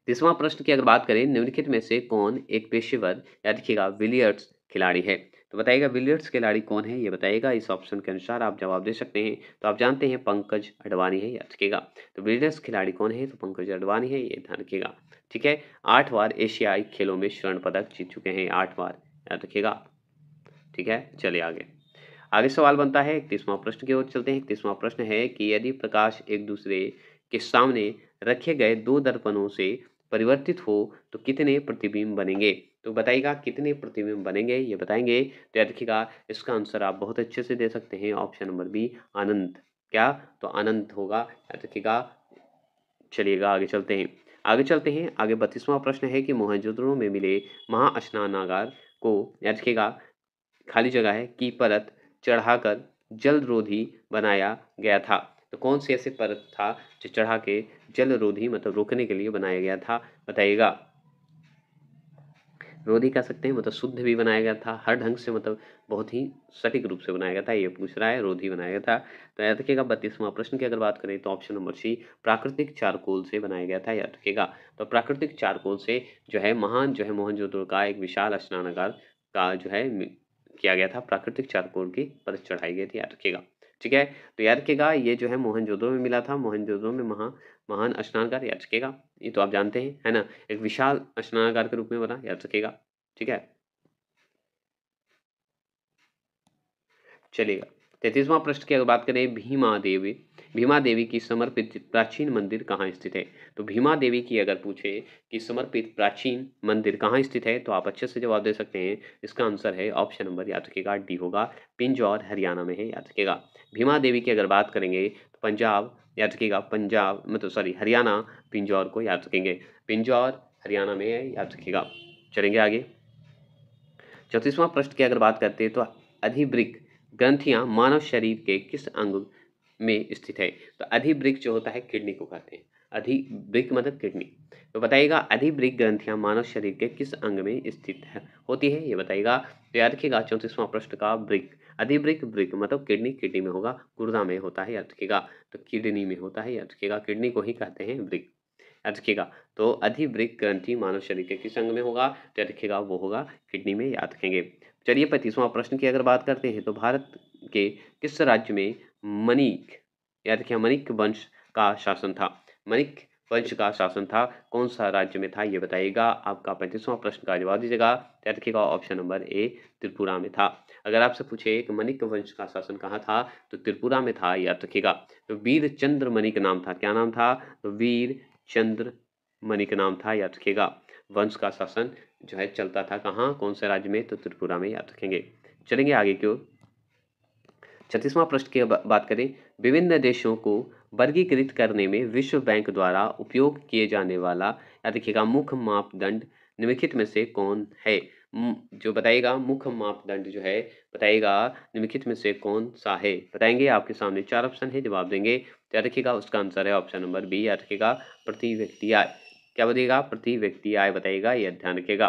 तीसवा प्रश्न की अगर बात करें निम्नलिखित में से कौन एक पेशेवर याद रखिएगा विलियर्ड्स खिलाड़ी है तो बताइएगा विलियर्ट्स खिलाड़ी कौन है ये बताइएगा इस ऑप्शन के अनुसार आप जवाब दे सकते हैं तो आप जानते हैं पंकज अडवाणी है याद रखेगा तो विलियर्ड्स खिलाड़ी कौन है तो पंकज अडवाणी है ये ध्यान रखिएगा ठीक है आठ बार एशियाई खेलों में स्वर्ण पदक जीत चुके हैं आठ बार याद रखिएगा ठीक है चले आगे आगे सवाल बनता है इकतीसवां प्रश्न की ओर चलते हैं इकतीसवां प्रश्न है कि यदि प्रकाश एक दूसरे के सामने रखे गए दो दर्पणों से परिवर्तित हो तो कितने प्रतिबिंब बनेंगे तो बताइएगा कितने प्रतिबिंब बनेंगे ये बताएंगे तो याद रखिएगा इसका आंसर आप बहुत अच्छे से दे सकते हैं ऑप्शन नंबर बी अनंत क्या तो अनंत होगा याद रखिएगा चलिएगा आगे चलते हैं आगे चलते हैं आगे बत्तीसवां प्रश्न है कि मोहनजोद्रो में मिले महास्नानागार को याद रखिएगा खाली जगह है की परत चढ़ाकर जलरोधी बनाया गया था तो कौन से ऐसे परत था जो चढ़ा के जलरोधी मतलब रोकने के लिए बनाया गया था बताइएगा रोधी कह सकते हैं मतलब शुद्ध भी बनाया गया था हर ढंग से मतलब बहुत ही सटीक रूप से बनाया गया था ये पूछ रहा है रोधी बनाया गया था तो याद रखिएगा बत्तीसवां प्रश्न की अगर बात करें तो ऑप्शन नंबर सी प्राकृतिक चारकोल से बनाया गया था याद रखिएगा तो प्राकृतिक चारकोल से जो है महान जो है मोहनजोदड़ो का एक विशाल स्नानागार का जो है किया गया था प्राकृतिक चारकोल की परत चढ़ाई गई थी याद रखिएगा ठीक है तो याद रखिएगा ये जो है मोहनजोदड़ो में मिला था मोहनजोदड़ो में महा महान स्नानकार याद रखिएगा ये तो आप जानते हैं है ना एक विशाल स्नानकार के रूप में बना याद रखिएगा ठीक है चलिएगा तैतीसवां प्रश्न की अगर बात करें देवी भीमा देवी की समर्पित प्राचीन मंदिर कहाँ स्थित है तो भीमा देवी की अगर पूछे कि समर्पित प्राचीन मंदिर कहाँ स्थित है तो आप अच्छे से जवाब दे सकते हैं इसका आंसर है ऑप्शन नंबर याद रखेगा डी होगा पिंजौर हरियाणा में है याद रखेगा भीमा देवी की अगर बात करेंगे तो पंजाब याद रखेगा पंजाब मतलब सॉरी हरियाणा पिंजौर को याद रखेंगे पिंजौर हरियाणा में है याद रखिएगा चलेंगे आगे चौतीसवां प्रश्न की अगर बात करते हैं तो अधिब्रिक ग्रंथियाँ मानव शरीर के किस अंग में स्थित है तो अधिवृक्ष जो होता है किडनी को कहते हैं अधिवृक्क मतलब किडनी तो बताइएगा अधिवृक्क ग्रंथियां मानव शरीर के किस अंग में स्थित है होती है ये बताइएगा तो याद रखिएगा चौंतीसवां प्रश्न का ब्रिक अधिवृक्क ब्रिक मतलब किडनी किडनी में होगा गुर्दा में होता है याद रखिएगा तो किडनी में होता है याद रखिएगा किडनी को ही कहते हैं ब्रिक याद रखिएगा तो अधिवृक्क ग्रंथि मानव शरीर के किस अंग में होगा तो याद रखिएगा वो होगा किडनी में याद रखेंगे चलिए पैंतीसवां प्रश्न की अगर बात करते हैं तो भारत के किस राज्य में मनिक याद रखिए मनिक वंश का शासन था मनिक वंश का शासन था कौन सा राज्य में था ये बताइएगा आपका पैंतीसवां प्रश्न का जवाब दीजिएगा याद रखिएगा ऑप्शन नंबर ए त्रिपुरा में था अगर आपसे पूछे कि मनिक वंश का शासन कहाँ था तो त्रिपुरा में था याद रखिएगा तो वीर चंद्र मनिक नाम था क्या नाम था तो वीर चंद्र मनिक नाम था याद रखिएगा वंश का शासन जो है चलता था कहाँ कौन से राज्य में तो त्रिपुरा में याद रखेंगे चलेंगे आगे क्यों छत्तीसवां प्रश्न की बात करें विभिन्न देशों को वर्गीकृत करने में विश्व बैंक द्वारा उपयोग किए जाने वाला या रखिएगा मुख्य मापदंड निम्नलिखित में से कौन है जो बताएगा मुख्य मापदंड जो है बताएगा निम्नलिखित में से कौन सा है बताएंगे आपके सामने चार ऑप्शन है जवाब देंगे तो याद रखिएगा उसका आंसर है ऑप्शन नंबर बी याद रखिएगा प्रति व्यक्ति आय क्या बताइएगा प्रति व्यक्ति आय बताइएगा यह ध्यान रखिएगा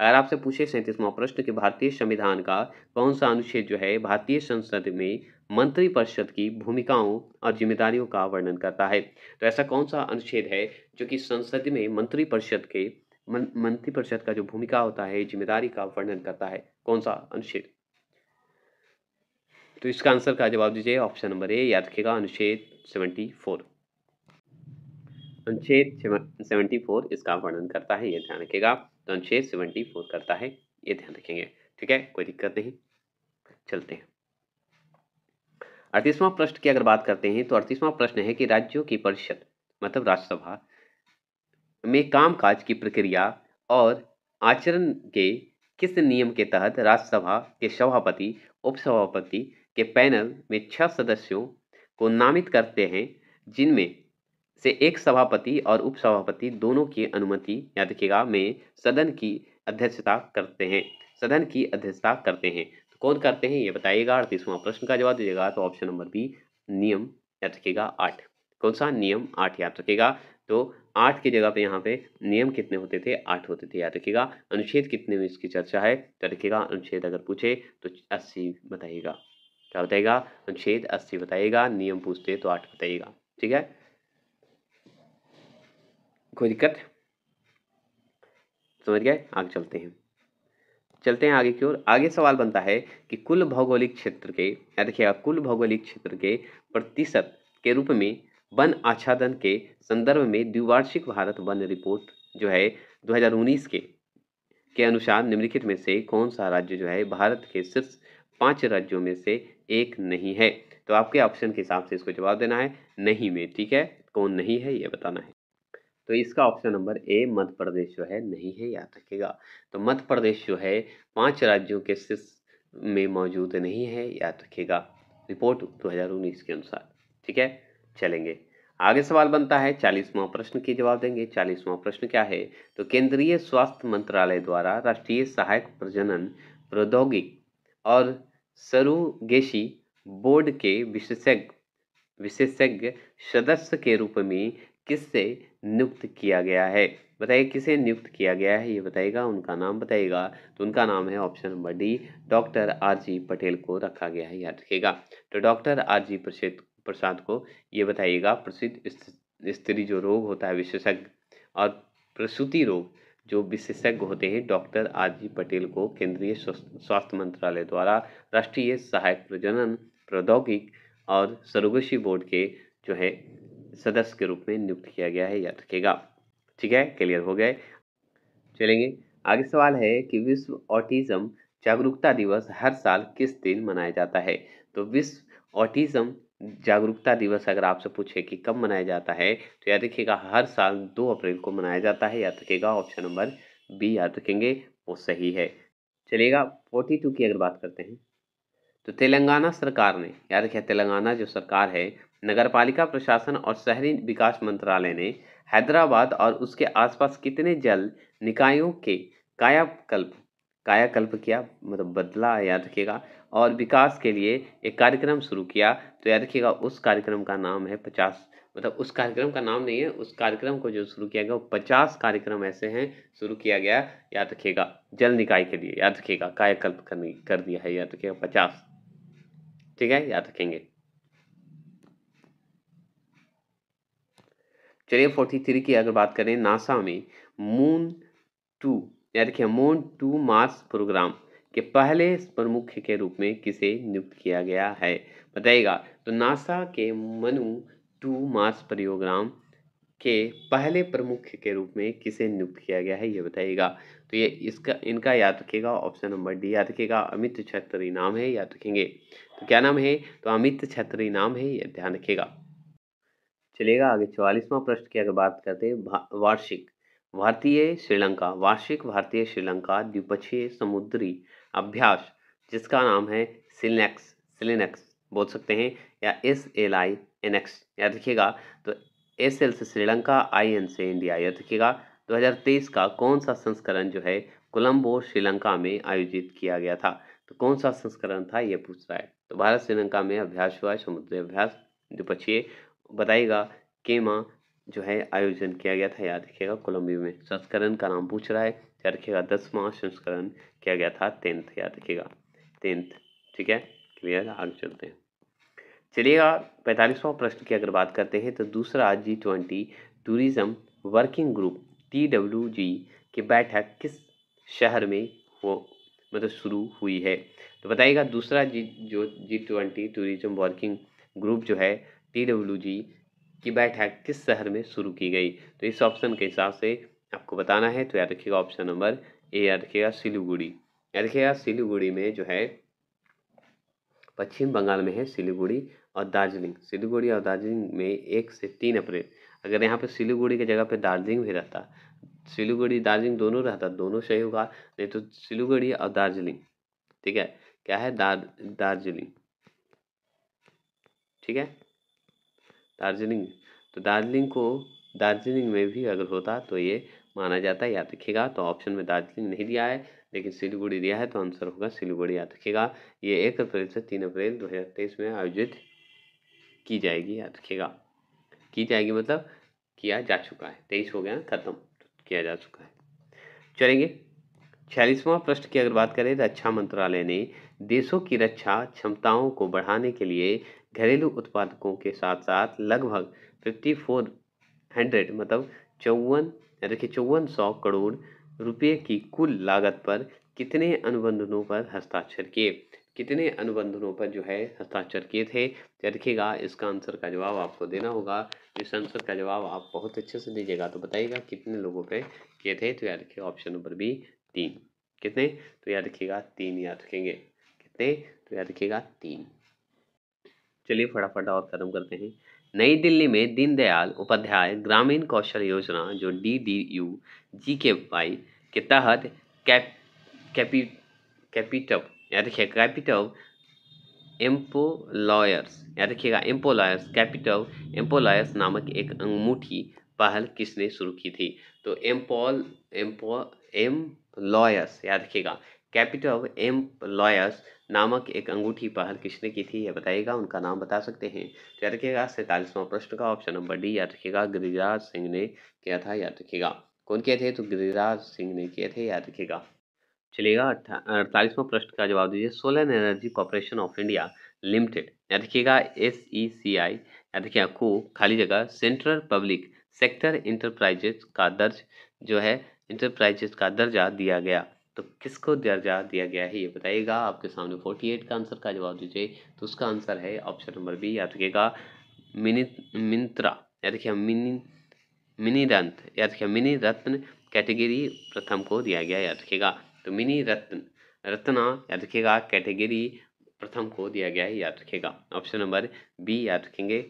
अगर आपसे पूछे सैंतीसवां प्रश्न कि भारतीय संविधान का कौन सा अनुच्छेद जो है भारतीय संसद में मंत्रिपरिषद की भूमिकाओं और जिम्मेदारियों का वर्णन करता है तो ऐसा कौन सा अनुच्छेद है जो कि संसद में मंत्रिपरिषद के मंत्रिपरिषद का जो भूमिका होता है जिम्मेदारी का वर्णन करता है कौन सा अनुच्छेद तो इसका आंसर का जवाब दीजिए ऑप्शन नंबर ए याद रखिएगा अनुच्छेद सेवेंटी फोर अनुच्छेद सेवेंटी फोर इसका वर्णन करता है ये ध्यान रखिएगा तो आंसर सेवेंटी फोर करता है ये ध्यान रखेंगे ठीक है कोई दिक्कत नहीं चलते हैं अड़तीसवां प्रश्न की अगर बात करते हैं तो अड़तीसवां प्रश्न है कि राज्यों की परिषद मतलब राज्यसभा में कामकाज की प्रक्रिया और आचरण के किस नियम के तहत राज्यसभा के सभापति उपसभापति के पैनल में छह सदस्यों को नामित करते हैं जिनमें से एक सभापति और उपसभापति दोनों की अनुमति याद रखिएगा में सदन की अध्यक्षता करते हैं सदन की अध्यक्षता करते हैं तो कौन करते हैं ये बताइएगा अड़तीसवां प्रश्न का जवाब दीजिएगा तो ऑप्शन नंबर बी नियम याद रखिएगा आठ कौन सा नियम आठ याद रखिएगा तो आठ की जगह पे यहाँ पे नियम कितने होते थे आठ होते थे याद रखिएगा अनुच्छेद कितने में इसकी चर्चा है याद रखिएगा अनुच्छेद अगर पूछे तो अस्सी बताइएगा क्या बताइएगा अनुच्छेद अस्सी बताइएगा नियम पूछते तो आठ बताइएगा ठीक है कोई दिक्कत समझ गए आगे चलते हैं चलते हैं आगे की ओर आगे सवाल बनता है कि कुल भौगोलिक क्षेत्र के या देखिएगा कुल भौगोलिक क्षेत्र के प्रतिशत के रूप में वन आच्छादन के संदर्भ में द्विवार्षिक भारत वन रिपोर्ट जो है 2019 के के अनुसार निम्नलिखित में से कौन सा राज्य जो है भारत के शीर्ष पांच राज्यों में से एक नहीं है तो आपके ऑप्शन के हिसाब से इसको जवाब देना है नहीं में ठीक है कौन नहीं है ये बताना है तो इसका ऑप्शन नंबर ए मध्य प्रदेश जो है नहीं है याद रखिएगा तो मध्य प्रदेश जो है पांच राज्यों के शीर्ष में मौजूद नहीं है याद रखिएगा रिपोर्ट 2019 के अनुसार ठीक है चलेंगे आगे सवाल बनता है चालीसवां प्रश्न के जवाब देंगे चालीसवां प्रश्न क्या है तो केंद्रीय स्वास्थ्य मंत्रालय द्वारा राष्ट्रीय सहायक प्रजनन प्रौद्योगिक और सरुगेशी बोर्ड के विशेषज्ञ विशेषज्ञ सदस्य के रूप में किससे नियुक्त किया गया है बताइए किसे नियुक्त किया गया है ये बताएगा उनका नाम बताएगा तो उनका नाम है option number D doctor R G Patel को रखा गया है याद रखेगा तो डॉक्टर आर जी प्रसिद्ध प्रसाद को ये बताइएगा प्रसिद्ध स्त्री जो रोग होता है विशेषज्ञ और प्रसूति रोग जो विशेषज्ञ होते हैं डॉक्टर आर जी पटेल को केंद्रीय स्वास्थ्य मंत्रालय द्वारा राष्ट्रीय सहायक प्रजनन प्रौद्योगिक और सरोगेसी बोर्ड के जो है सदस्य के रूप में नियुक्त किया गया है याद रखेगा ठीक है क्लियर हो गए चलेंगे आगे सवाल है कि विश्व ऑटिज्म जागरूकता दिवस हर साल किस दिन मनाया जाता है तो विश्व ऑटिज्म जागरूकता दिवस अगर आपसे पूछे कि कब मनाया जाता है तो याद रखिएगा हर साल दो अप्रैल को मनाया जाता है याद रखिएगा ऑप्शन नंबर बी याद रखेंगे वो सही है चलिएगा फोर्टी टू की अगर बात करते हैं तो तेलंगाना सरकार ने याद रखिए तेलंगाना जो सरकार है नगरपालिका प्रशासन और शहरी विकास मंत्रालय ने हैदराबाद और उसके आसपास कितने जल निकायों के कायाकल्प कायाकल्प किया मतलब बदला याद रखिएगा और विकास के लिए एक कार्यक्रम शुरू किया तो याद रखिएगा उस कार्यक्रम का नाम है पचास मतलब उस कार्यक्रम का नाम नहीं है उस कार्यक्रम को जो शुरू किया गया वो पचास कार्यक्रम ऐसे हैं शुरू किया गया याद रखिएगा जल निकाय के लिए याद रखिएगा कायाकल्प कर दिया है याद रखिएगा पचास ठीक है याद रखेंगे चलिए फोर्टी थ्री की अगर बात करें नासा में मून टू याद रखिए मून टू मार्स प्रोग्राम के पहले प्रमुख के रूप में किसे नियुक्त किया गया है बताइएगा तो नासा के मनु टू मार्स प्रोग्राम के पहले प्रमुख के रूप में किसे नियुक्त किया गया है ये बताइएगा तो ये इसका इनका याद रखिएगा ऑप्शन नंबर डी याद रखिएगा अमित छत्री नाम है याद रखेंगे तो क्या नाम है तो अमित छत्री नाम है ये ध्यान रखिएगा चलेगा आगे चवालीसवां प्रश्न की अगर बात करते हैं वार्षिक भारतीय श्रीलंका वार्षिक भारतीय श्रीलंका द्विपक्षीय समुद्री अभ्यास जिसका नाम है सिलेक्स सिलेनेक्स बोल सकते हैं या S L I N X याद रखिएगा तो एस एल से श्रीलंका आई एन से इंडिया याद रखिएगा 2023 का कौन सा संस्करण जो है कोलंबो श्रीलंका में आयोजित किया गया था तो कौन सा संस्करण था ये पूछ रहा है तो भारत श्रीलंका में अभ्यास हुआ समुद्री अभ्यास द्विपक्षीय बताइएगा के माह जो है आयोजन किया गया था याद रखिएगा कोलंबिया में संस्करण का नाम पूछ रहा है याद रखिएगा दसवां संस्करण किया गया था टेंथ याद रखिएगा टेंथ ठीक है क्लियर आगे चलते हैं चलिएगा पैंतालीसवां प्रश्न की अगर बात करते हैं तो दूसरा G twenty tourism working group T W G की बैठक किस शहर में हो मतलब शुरू हुई है तो बताइएगा दूसरा जी जो G twenty tourism working group जो है टी की बैठक किस शहर में शुरू की गई तो इस ऑप्शन के हिसाब से आपको बताना है तो याद रखिएगा ऑप्शन नंबर ए याद रखिएगा सिलीगुड़ी याद रखिएगा सिलीगुड़ी में जो है पश्चिम बंगाल में है सिलीगुड़ी और दार्जिलिंग सिलीगुड़ी और दार्जिलिंग में एक से तीन अप्रैल अगर यहाँ पर सिलीगुड़ी की जगह पर दार्जिलिंग भी रहता सिलीगुड़ी दार्जिलिंग दोनों रहता दोनों सही होगा नहीं तो सिलीगुड़ी और दार्जिलिंग ठीक है क्या है दार दार्जिलिंग ठीक है दार्जिलिंग तो दार्जिलिंग को दार्जिलिंग में भी अगर होता तो ये माना जाता है याद रखिएगा तो ऑप्शन में दार्जिलिंग नहीं दिया है लेकिन सिलीगुड़ी दिया है तो आंसर होगा सिलीगुड़ी याद रखिएगा ये एक अप्रैल से तीन अप्रैल दो हज़ार तेईस में आयोजित की जाएगी याद रखिएगा की जाएगी मतलब किया जा चुका है तेईस हो गया खत्म किया जा चुका है चलेंगे छियालीसवां प्रश्न की अगर बात करें तो रक्षा मंत्रालय ने देशों की रक्षा क्षमताओं को बढ़ाने के लिए घरेलू उत्पादकों के साथ साथ लगभग फिफ्टी फोर हंड्रेड मतलब चौवन देखिए चौवन सौ करोड़ रुपये की कुल लागत पर कितने अनुबंधनों पर हस्ताक्षर किए कितने अनुबंधनों पर जो है हस्ताक्षर किए थे रखिएगा इसका आंसर का जवाब आपको देना होगा इस आंसर का जवाब आप बहुत अच्छे से दीजिएगा तो बताइएगा कितने लोगों पर किए थे तो याद रखिएगा ऑप्शन नंबर बी तीन कितने तो याद रखिएगा तीन याद रखेंगे कितने तो याद रखिएगा तीन चलिए फटाफट और ख़त्म करते हैं नई दिल्ली में दीनदयाल उपाध्याय ग्रामीण कौशल योजना जो डी डी यू जी के वाई के तहत कैप कैपी कैपिटअप याद रखिए एम्पोलॉयर्स या देखिएगा एम्पोलॉयर्स कैपिटल एम्पोलॉयर्स नामक एक अंगूठी पहल किसने शुरू की थी तो एम्पोल एम्पो एम्प्लॉयर्स याद रखिएगा कैपिटल एम्प्लॉयर्स नामक एक अंगूठी पहल किसने की थी यह बताइएगा उनका नाम बता सकते हैं तो याद रखिएगा सैंतालीसवां प्रश्न का ऑप्शन नंबर डी याद रखिएगा गिरिराज सिंह ने किया था याद रखिएगा कौन किए थे तो गिरिराज सिंह ने किए थे याद रखिएगा चलिएगा अड़तालीसवां प्रश्न का जवाब दीजिए solar energy corporation of India limited याद रखिएगा एस ई सी आई याद रखिएगा को खाली जगह सेंट्रल पब्लिक सेक्टर इंटरप्राइजेज का दर्ज जो है इंटरप्राइजेज का दर्जा दिया गया तो किसको दर्जा दिया गया है ये बताइएगा आपके सामने फोर्टी एट का आंसर का जवाब दीजिए तो उसका आंसर है ऑप्शन नंबर बी याद रखिएगा मिनित मिंत्रा याद रखिए मिनी मिनी रत्न याद रखिए मिनी रत्न कैटेगरी प्रथम को दिया गया याद रखिएगा तो मिनी रत्न रत्ना याद रखिएगा कैटेगरी प्रथम को दिया गया है याद रखिएगा ऑप्शन नंबर बी याद रखेंगे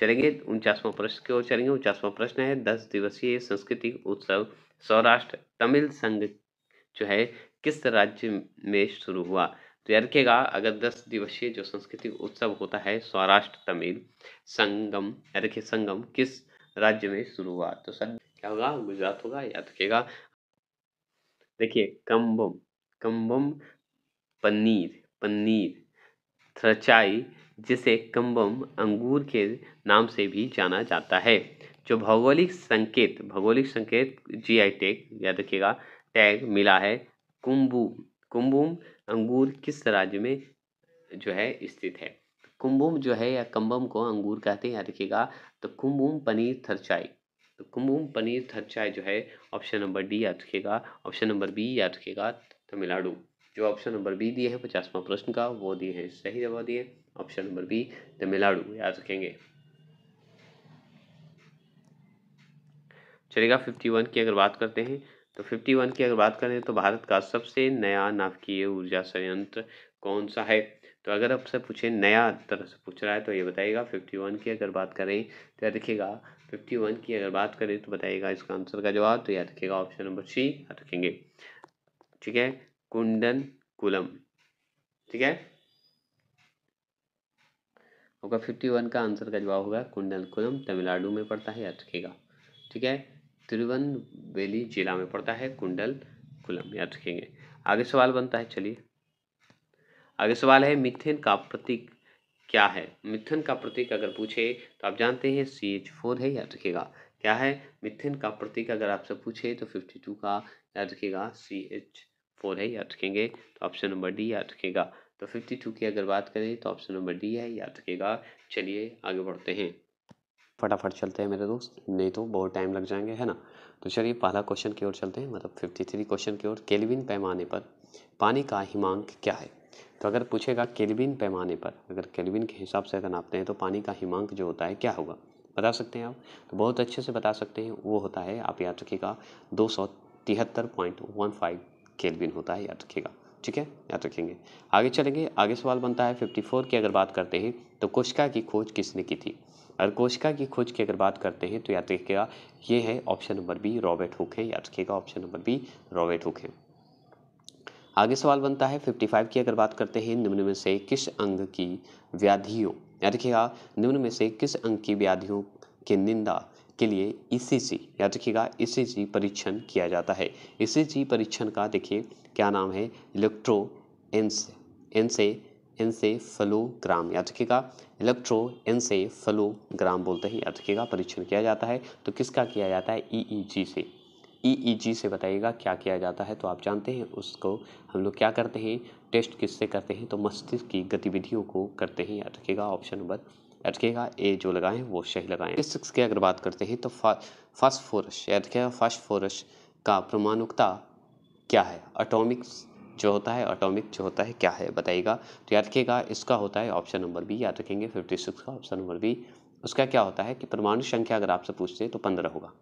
चलेंगे उनचासवा प्रश्न की ओर चलेंगे उनचासवा प्रश्न है दस दिवसीय सांस्कृतिक उत्सव सौराष्ट्र तमिल संघ जो है किस राज्य में शुरू हुआ तो याद रखिएगा अगर दस दिवसीय जो सांस्कृतिक उत्सव होता है सौराष्ट्र तमिल संगम याद रखिए संगम किस राज्य में शुरू हुआ तो सर क्या होगा गुजरात होगा याद रखिएगा देखिए कम्बम कम्बम पनीर पनीर थ्रचाई जिसे कम्बम अंगूर के नाम से भी जाना जाता है जो भौगोलिक संकेत भौगोलिक संकेत जी आई टेक याद रखिएगा टैग मिला है कुम्बू कुम्बूम अंगूर किस राज्य में जो है स्थित है कुम्बुम जो है या कम्बम को अंगूर कहते हैं याद रखिएगा तो कुम्बुम पनीर थरचाई तो कुम्बुम पनीर थरचाई जो है ऑप्शन नंबर डी याद रखेगा ऑप्शन नंबर बी याद रखेगा तमिलनाडु जो ऑप्शन नंबर बी दिए हैं पचासवा प्रश्न का वो दिए हैं सही जवाब दिए ऑप्शन नंबर बी तमिलनाडु याद रखेंगे चलेगा फिफ्टी वन की अगर बात करते हैं तो 51 की अगर बात करें तो भारत का सबसे नया नाभिकीय ऊर्जा संयंत्र कौन सा है तो अगर आपसे पूछे नया तरह से पूछ रहा है तो ये बताइएगा 51 की अगर बात करें तो याद रखिएगा 51 की अगर बात करें तो बताइएगा इसका आंसर का जवाब तो याद रखिएगा ऑप्शन नंबर सी याद रखेंगे ठीक है कुंडन कुलम ठीक है आपका वन का आंसर का जवाब होगा कुंडन कुलम तमिलनाडु में पड़ता है याद रखिएगा ठीक है वैली जिला में पड़ता है कुंडल कुलम याद रखेंगे आगे सवाल बनता है चलिए आगे सवाल है मिथेन का प्रतीक क्या है मिथेन का प्रतीक अगर पूछे तो आप जानते हैं सी एच फोर है याद रखेगा क्या है मिथेन का प्रतीक अगर आपसे पूछे तो फिफ्टी टू का याद रखेगा सी एच फोर है याद रखेंगे तो ऑप्शन नंबर डी याद रखेगा तो फिफ्टी टू की अगर बात करें तो ऑप्शन नंबर डी है याद रखेगा चलिए आगे बढ़ते हैं फटाफट चलते हैं मेरे दोस्त नहीं तो बहुत टाइम लग जाएंगे है ना तो चलिए पहला क्वेश्चन की ओर चलते हैं मतलब फिफ्टी थ्री क्वेश्चन की ओर केल्विन पैमाने पर पानी का हिमांक क्या है तो अगर पूछेगा केल्विन पैमाने पर अगर केल्विन के हिसाब से अगर नापते हैं तो पानी का हिमांक जो होता है क्या होगा बता सकते हैं आप तो बहुत अच्छे से बता सकते हैं वो होता है आप याद रखिएगा दो सौ तिहत्तर पॉइंट वन फाइव केल्विन होता है याद रखिएगा ठीक है याद रखेंगे आगे चलेंगे आगे सवाल बनता है फिफ्टी फोर की अगर बात करते हैं तो कोशिका की खोज किसने की थी और कोशिका की खोज की अगर बात करते हैं तो याद रखिएगा तो ये है option number B Robert Hooke है याद रखिएगा option number B Robert Hooke है आगे सवाल बनता है 55 की अगर बात करते हैं निम्न में से किस अंग की व्याधियों याद रखिएगा निम्न में से किस अंग की व्याधियों की निंदा के लिए सी याद रखिएगा ई परीक्षण किया जाता है ई e परीक्षण का देखिए क्या नाम है इलेक्ट्रो एंस एनसे एनसेफलोग्राम याद रखिएगा इलेक्ट्रो एनसेफलोग्राम बोलते ही याद रखिएगा परीक्षण किया जाता है तो किसका किया जाता है ईईजी e e से ईईजी e से बताइएगा क्या किया जाता है तो आप जानते हैं उसको हम लोग क्या करते हैं टेस्ट किससे करते हैं तो मस्तिष्क की गतिविधियों को करते हैं याद रखिएगा ऑप्शन नंबर अटकेगा ए जो लगाएं वो सही लगाएं सिक्स की अगर बात करते हैं तो फा फास्फोरस याद रखिएगा फास्फोरस का प्रमाणुकता क्या है अटोमिक्स जो होता है अटोमिक जो होता है क्या है बताइएगा तो याद रखिएगा इसका होता है ऑप्शन नंबर बी याद रखेंगे फिफ्टी सिक्स का ऑप्शन नंबर बी उसका क्या होता है कि परमाणु संख्या अगर आपसे पूछते हैं तो पंद्रह होगा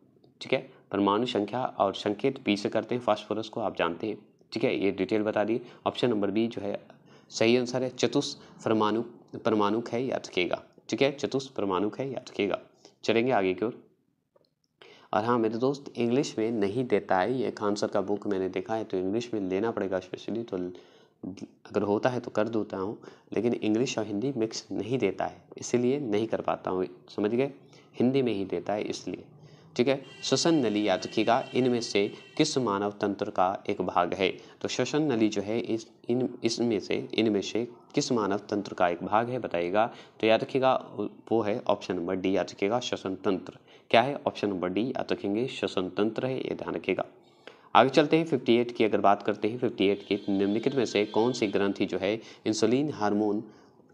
ठीक है परमाणु संख्या और संकेत बी से करते हैं फास्फोरस को आप जानते हैं ठीक है ये डिटेल बता दिए ऑप्शन नंबर बी जो है सही आंसर है चतुष परमाणु परमाणुक है याद रखिएगा ठीक है चतुष परमाणुक है याद रखिएगा चलेंगे आगे की ओर और हाँ मेरे दोस्त इंग्लिश में नहीं देता है ये खान सर का बुक मैंने देखा है तो इंग्लिश में लेना पड़ेगा स्पेशली तो अगर होता है तो कर देता हूँ लेकिन इंग्लिश और हिंदी मिक्स नहीं देता है इसीलिए नहीं कर पाता हूँ समझ गए हिंदी में ही देता है इसलिए ठीक है श्वसन नली याद रखिएगा इनमें से किस मानव तंत्र का एक भाग है तो श्वसन नली जो है इस इन इसमें से इनमें से किस मानव तंत्र का एक भाग है बताइएगा तो याद रखिएगा वो है ऑप्शन नंबर डी याद रखिएगा श्वसन तंत्र क्या है ऑप्शन नंबर डी याद रखेंगे श्वसन तंत्र है ये ध्यान रखिएगा आगे चलते हैं 58 की अगर बात करते हैं 58 की तो निम्नलिखित में से कौन सी ग्रंथि जो है इंसुलिन हार्मोन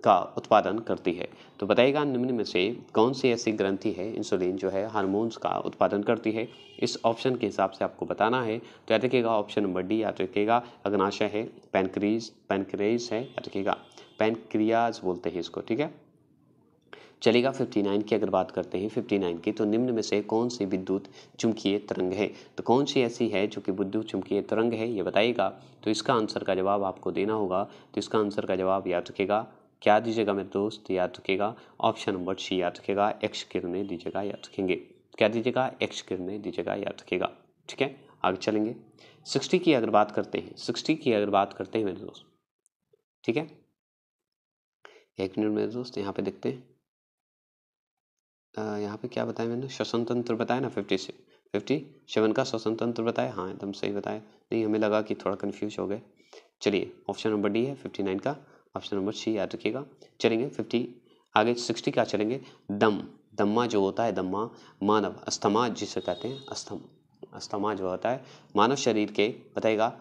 का उत्पादन करती है तो बताइएगा निम्न में से कौन सी ऐसी ग्रंथि है इंसुलिन जो है हार्मोन्स का उत्पादन करती है इस ऑप्शन के हिसाब से आपको बताना है तो याद रखिएगा ऑप्शन नंबर डी याद रखिएगा अग्नाशय है पैनक्रीज पैनक्रेज है याद रखिएगा पैनक्रियाज बोलते हैं इसको ठीक है चलेगा 59 की अगर बात करते हैं 59 की तो निम्न में से कौन सी विद्युत चुंबकीय तरंग है तो कौन सी ऐसी है जो कि विद्युत चुंबकीय तरंग है ये बताइएगा तो इसका आंसर का जवाब आपको देना होगा तो इसका आंसर का जवाब याद रखेगा क्या दीजिएगा मेरे दोस्त याद रखेगा ऑप्शन नंबर सी याद रखेगा एक्स किरणें दीजिएगा याद रखेंगे क्या दीजिएगा एक्स किरणें दीजिएगा याद रखेगा ठीक है आगे चलेंगे सिक्सटी की अगर बात करते हैं सिक्सटी की अगर बात करते हैं मेरे दोस्त ठीक है एक मिनट मेरे दोस्त यहाँ पे देखते हैं यहाँ पे क्या बताया मैंने? श्वसन तंत्र बताया ना फिफ्टी से सेवन का श्वसन तंत्र बताया? हाँ, एकदम सही बताया। नहीं, हमें लगा कि थोड़ा कन्फ्यूज़ हो गए। चलिए, ऑप्शन नंबर डी है फिफ्टी नाइन का, ऑप्शन नंबर सी याद रखिएगा। चलेंगे फिफ्टी आगे सिक्सटी का चलेंगे दम, दम्मा जो होता है दम्मा मानव अस्थमा जिसे कहते हैं अस्थम अस्थमा जो होता है, मानव शरीर के बताएगा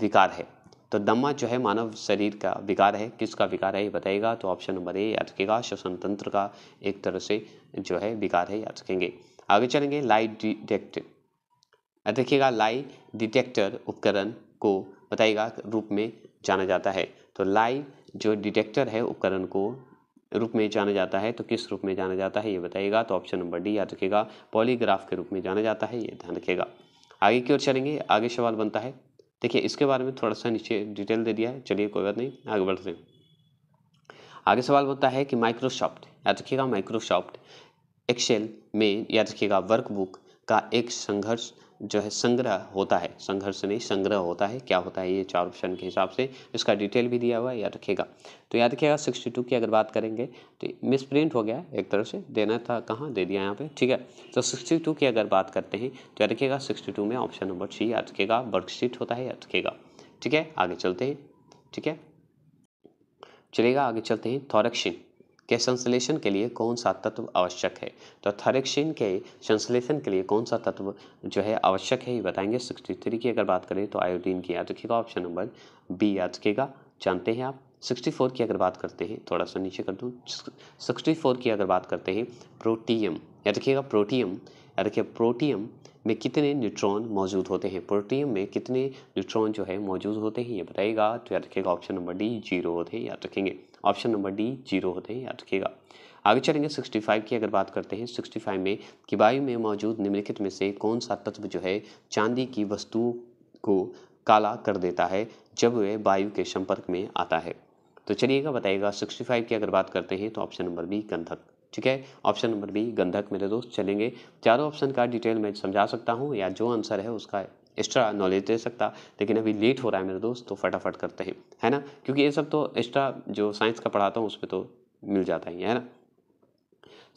विकार है। तो दम्मा जो है मानव शरीर का विकार है किसका विकार है ये बताएगा तो ऑप्शन नंबर ए याद रखेगा श्वसन तंत्र का एक तरह से जो है विकार है याद रखेंगे आगे चलेंगे लाई डिटेक्टर देखिएगा लाई डिटेक्टर उपकरण को बताएगा रूप में जाना जाता है तो लाई जो डिटेक्टर है उपकरण को रूप में जाना जाता है तो किस रूप में जाना जाता है ये बताइएगा तो ऑप्शन नंबर डी याद रखेगा पॉलीग्राफ के रूप में जाना जाता है ये ध्यान रखेगा आगे की ओर चलेंगे आगे सवाल बनता है देखिए इसके बारे में थोड़ा सा नीचे डिटेल दे दिया है चलिए कोई बात नहीं आगे बढ़ते हैं आगे सवाल होता है कि माइक्रोसॉफ्ट याद रखिएगा माइक्रोसॉफ्ट एक्सेल में याद रखिएगा वर्कबुक का एक संघर्ष जो है संग्रह होता है संघर्ष नहीं संग्रह होता है क्या होता है ये चार ऑप्शन के हिसाब से इसका डिटेल भी दिया हुआ है याद रखिएगा तो याद रखिएगा सिक्सटी टू की अगर बात करेंगे तो मिस प्रिंट हो गया एक तरह से देना था कहाँ दे दिया यहाँ पे ठीक है तो सिक्सटी टू की अगर बात करते हैं तो याद रखिएगा सिक्सटी टू में ऑप्शन नंबर सी याद रखिएगा वर्कशीट होता है याद रखिएगा ठीक है आगे चलते हैं ठीक है चलेगा आगे चलते हैं थॉरक्सिन के संश्लेषण के लिए कौन सा तत्व आवश्यक है तो थरेक्सिन के संश्लेषण के लिए कौन सा तत्व जो है आवश्यक है ये बताएंगे सिक्सटी थ्री की अगर बात करें तो आयोडीन की याद रखिएगा ऑप्शन नंबर बी याद रखिएगा जानते हैं आप सिक्सटी फोर की अगर बात करते हैं थोड़ा सा नीचे कर दूँ सिक्सटी फोर की अगर बात करते हैं प्रोटियम याद रखिएगा प्रोटियम याद रखिए प्रोटियम में कितने न्यूट्रॉन मौजूद होते हैं प्रोटीयम में कितने न्यूट्रॉन जो है मौजूद होते हैं ये बताइएगा तो याद रखिएगा ऑप्शन नंबर डी जीरो होते हैं याद रखेंगे ऑप्शन नंबर डी जीरो होते हैं याद रखिएगा आगे चलेंगे 65 की अगर बात करते हैं 65 में कि वायु में मौजूद निम्नलिखित में से कौन सा तत्व जो है चांदी की वस्तु को काला कर देता है जब वह वायु के संपर्क में आता है तो चलिएगा बताइएगा 65 की अगर बात करते हैं तो ऑप्शन नंबर बी गंधक ठीक है ऑप्शन नंबर बी गंधक मेरे दोस्त चलेंगे चारों ऑप्शन का डिटेल मैं समझा सकता हूँ या जो आंसर है उसका एक्स्ट्रा नॉलेज दे सकता लेकिन अभी लेट हो रहा है मेरे दोस्त तो फटाफट करते हैं है ना क्योंकि ये सब तो एक्स्ट्रा जो साइंस का पढ़ाता हूँ उस पर तो मिल जाता ही है ना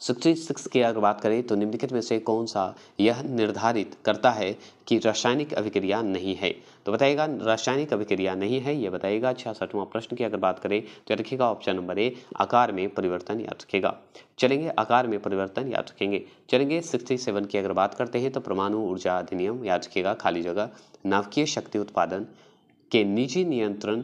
सिक्सटी सिक्स की अगर बात करें तो निम्नलिखित में से कौन सा यह निर्धारित करता है कि रासायनिक अभिक्रिया नहीं है तो बताइएगा रासायनिक अभिक्रिया नहीं है यह बताइएगा छियासठवां प्रश्न की अगर बात करें तो रखेगा ऑप्शन नंबर ए आकार में परिवर्तन याद रखेगा चलेंगे आकार में परिवर्तन याद रखेंगे चलेंगे सिक्सटी सेवन की अगर बात करते हैं तो परमाणु ऊर्जा अधिनियम याद रखेगा खाली जगह नावकीय शक्ति उत्पादन के निजी नियंत्रण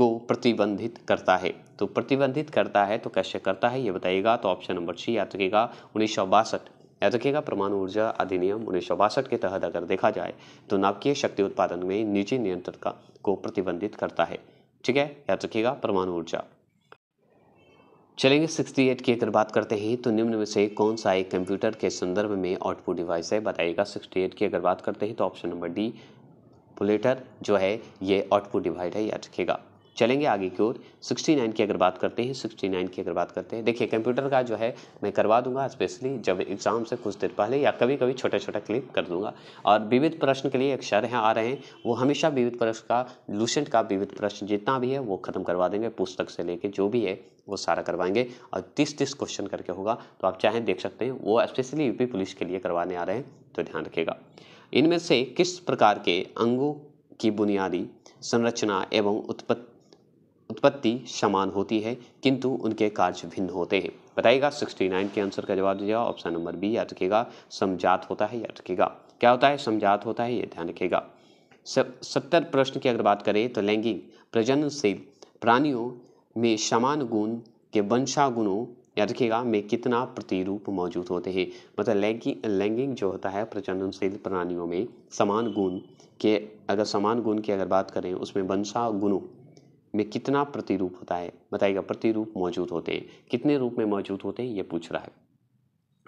को प्रतिबंधित करता है तो प्रतिबंधित करता है तो कैसे करता है ये बताइएगा तो ऑप्शन नंबर सी याद रखिएगा उन्नीस सौ बासठ याद रखिएगा परमाणु ऊर्जा अधिनियम उन्नीस सौ बासठ के तहत अगर देखा जाए तो नाभिकीय शक्ति उत्पादन में निजी नियंत्रण का को प्रतिबंधित करता है ठीक है याद रखिएगा परमाणु ऊर्जा चलेंगे 68 की अगर बात करते हैं तो निम्न में से कौन सा एक कंप्यूटर के संदर्भ में आउटपुट डिवाइस है बताइएगा 68 की अगर बात करते हैं तो ऑप्शन नंबर डी पुलेटर जो है ये आउटपुट डिवाइस है याद रखिएगा चलेंगे आगे की ओर 69 की अगर बात करते हैं 69 की अगर बात करते हैं देखिए कंप्यूटर का जो है मैं करवा दूंगा स्पेशली जब एग्ज़ाम से कुछ देर पहले या कभी कभी छोटा छोटा क्लिप कर दूंगा और विविध प्रश्न के लिए एक शर यहाँ आ रहे हैं वो हमेशा विविध प्रश्न का लूसेंट का विविध प्रश्न जितना भी है वो ख़त्म करवा देंगे पुस्तक से लेके जो भी है वो सारा करवाएंगे और तीस तीस क्वेश्चन करके होगा तो आप चाहें देख सकते हैं वो स्पेशली यूपी पुलिस के लिए करवाने आ रहे हैं तो ध्यान रखिएगा इनमें से किस प्रकार के अंगों की बुनियादी संरचना एवं उत्पत्ति उत्पत्ति समान होती है किंतु उनके कार्य भिन्न होते हैं बताइएगा 69 के आंसर का जवाब दीजिएगा ऑप्शन नंबर बी याद रखेगा समझात होता है याद रखेगा क्या होता है समझात होता है ये ध्यान रखेगा सत्तर प्रश्न की अगर बात करें तो लैंगिक प्रजननशील प्राणियों में समान गुण के वंशा गुणों याद रखिएगा में कितना प्रतिरूप मौजूद होते हैं मतलब लैंगिक लैंगिक जो होता है प्रजननशील प्राणियों में समान गुण के अगर समान गुण की अगर बात करें उसमें वंशा गुणों में कितना प्रतिरूप होता है बताइएगा प्रतिरूप मौजूद होते हैं कितने रूप में मौजूद होते हैं ये पूछ रहा है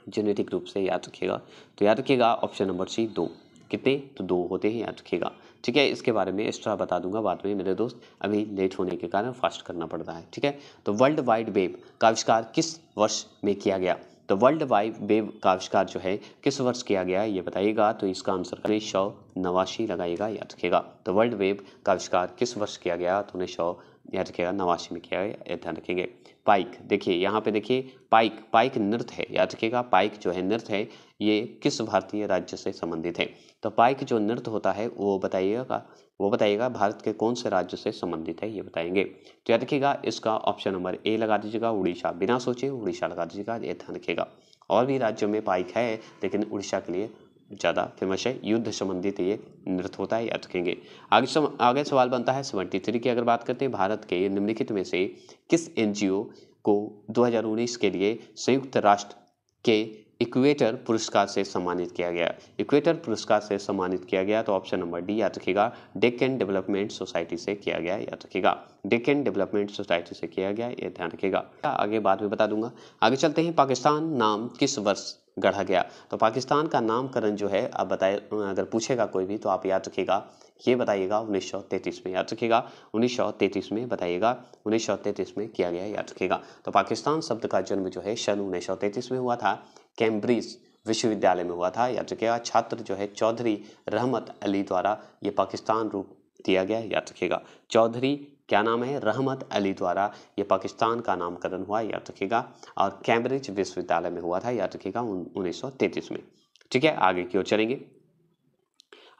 जेनेटिक रूप से याद रखिएगा तो याद रखिएगा ऑप्शन नंबर सी दो कितने तो दो होते हैं याद रखिएगा ठीक है इसके बारे में एक्स्ट्रा बता दूंगा बाद में मेरे दोस्त अभी लेट होने के कारण फास्ट करना पड़ रहा है ठीक है तो वर्ल्ड वाइड वेब का आविष्कार किस वर्ष में किया गया तो वर्ल्ड वाइड वेब का आविष्कार जो है किस वर्ष किया गया है ये बताइएगा तो इसका आंसर उन्नीस सौ नवासी लगाइएगा याद रखिएगा तो वर्ल्ड वेब का आविष्कार किस वर्ष किया गया तो उन्नीस सौ याद रखिएगा नवासी में क्या है ध्यान रखेंगे पाइक देखिए यहाँ पे देखिए पाइक पाइक नृत्य है याद रखिएगा पाइक जो है नृत्य है ये किस भारतीय राज्य से संबंधित है तो पाइक जो नृत्य होता है वो बताइएगा वो बताइएगा भारत के कौन से राज्य से संबंधित है ये बताएंगे तो याद रखिएगा इसका ऑप्शन नंबर ए लगा दीजिएगा उड़ीसा बिना सोचे उड़ीसा लगा दीजिएगा ये ध्यान रखिएगा और भी राज्यों में पाइक है लेकिन उड़ीसा के लिए ज़्यादा फेमस है युद्ध संबंधित तो ये नृत्य होता है याद रखेंगे तो आगे सम, आगे सवाल बनता है सेवेंटी थ्री की अगर बात करते हैं भारत के निम्नलिखित में से किस एनजीओ को 2019 के लिए संयुक्त राष्ट्र के इक्वेटर पुरस्कार से सम्मानित किया गया इक्वेटर पुरस्कार से सम्मानित किया गया तो ऑप्शन नंबर डी याद डेक डेक्कन डेवलपमेंट सोसाइटी से किया गया याद डेक डेक्कन डेवलपमेंट सोसाइटी से किया गया ये ध्यान रखिएगा आगे बाद में बता दूंगा आगे चलते हैं पाकिस्तान नाम किस वर्ष गढ़ा गया तो पाकिस्तान का नामकरण जो है आप बताए अगर पूछेगा कोई भी तो आप याद रखेगा ये बताइएगा 1933 में याद रखेगा 1933 में बताइएगा 1933 में किया गया याद रखेगा तो पाकिस्तान शब्द का जन्म जो है सन 1933 में हुआ था कैम्ब्रिज विश्वविद्यालय में हुआ था याद छात्र जो है चौधरी रहमत अली द्वारा ये पाकिस्तान रूप दिया गया याद रखिएगा चौधरी क्या नाम है रहमत अली द्वारा ये पाकिस्तान का नामकरण हुआ याद रखिएगा और कैम्ब्रिज विश्वविद्यालय में हुआ था याद रखिएगा उन्नीस में ठीक है आगे की ओर चलेंगे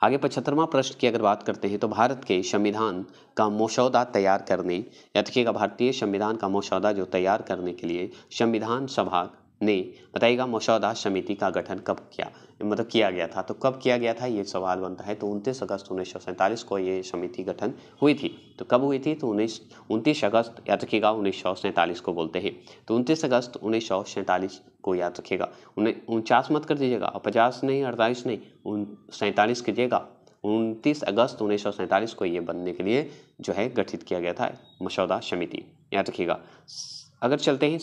आगे पचहत्तरवा प्रश्न की अगर बात करते हैं तो भारत के संविधान का मसौदा तैयार करने या देखिएगा भारतीय संविधान का मसौदा जो तैयार करने के लिए संविधान सभा ने बताइएगा मसौदा समिति का गठन कब किया मतलब किया गया था तो कब किया गया था ये सवाल बनता है तो उनतीस अगस्त उन्नीस को ये समिति गठन हुई थी तो कब हुई थी तो उन्नीस उनतीस अगस्त याद रखिएगा उन्नीस को बोलते हैं तो उनतीस अगस्त उन्नीस को याद रखिएगा उन्हें उनचास मत कर दीजिएगा और पचास नहीं अड़तालीस नहीं उन सैंतालीस कीजिएगा उनतीस अगस्त उन्नीस को ये बनने के लिए जो है गठित किया गया था मसौदा समिति याद रखिएगा अगर चलते हैं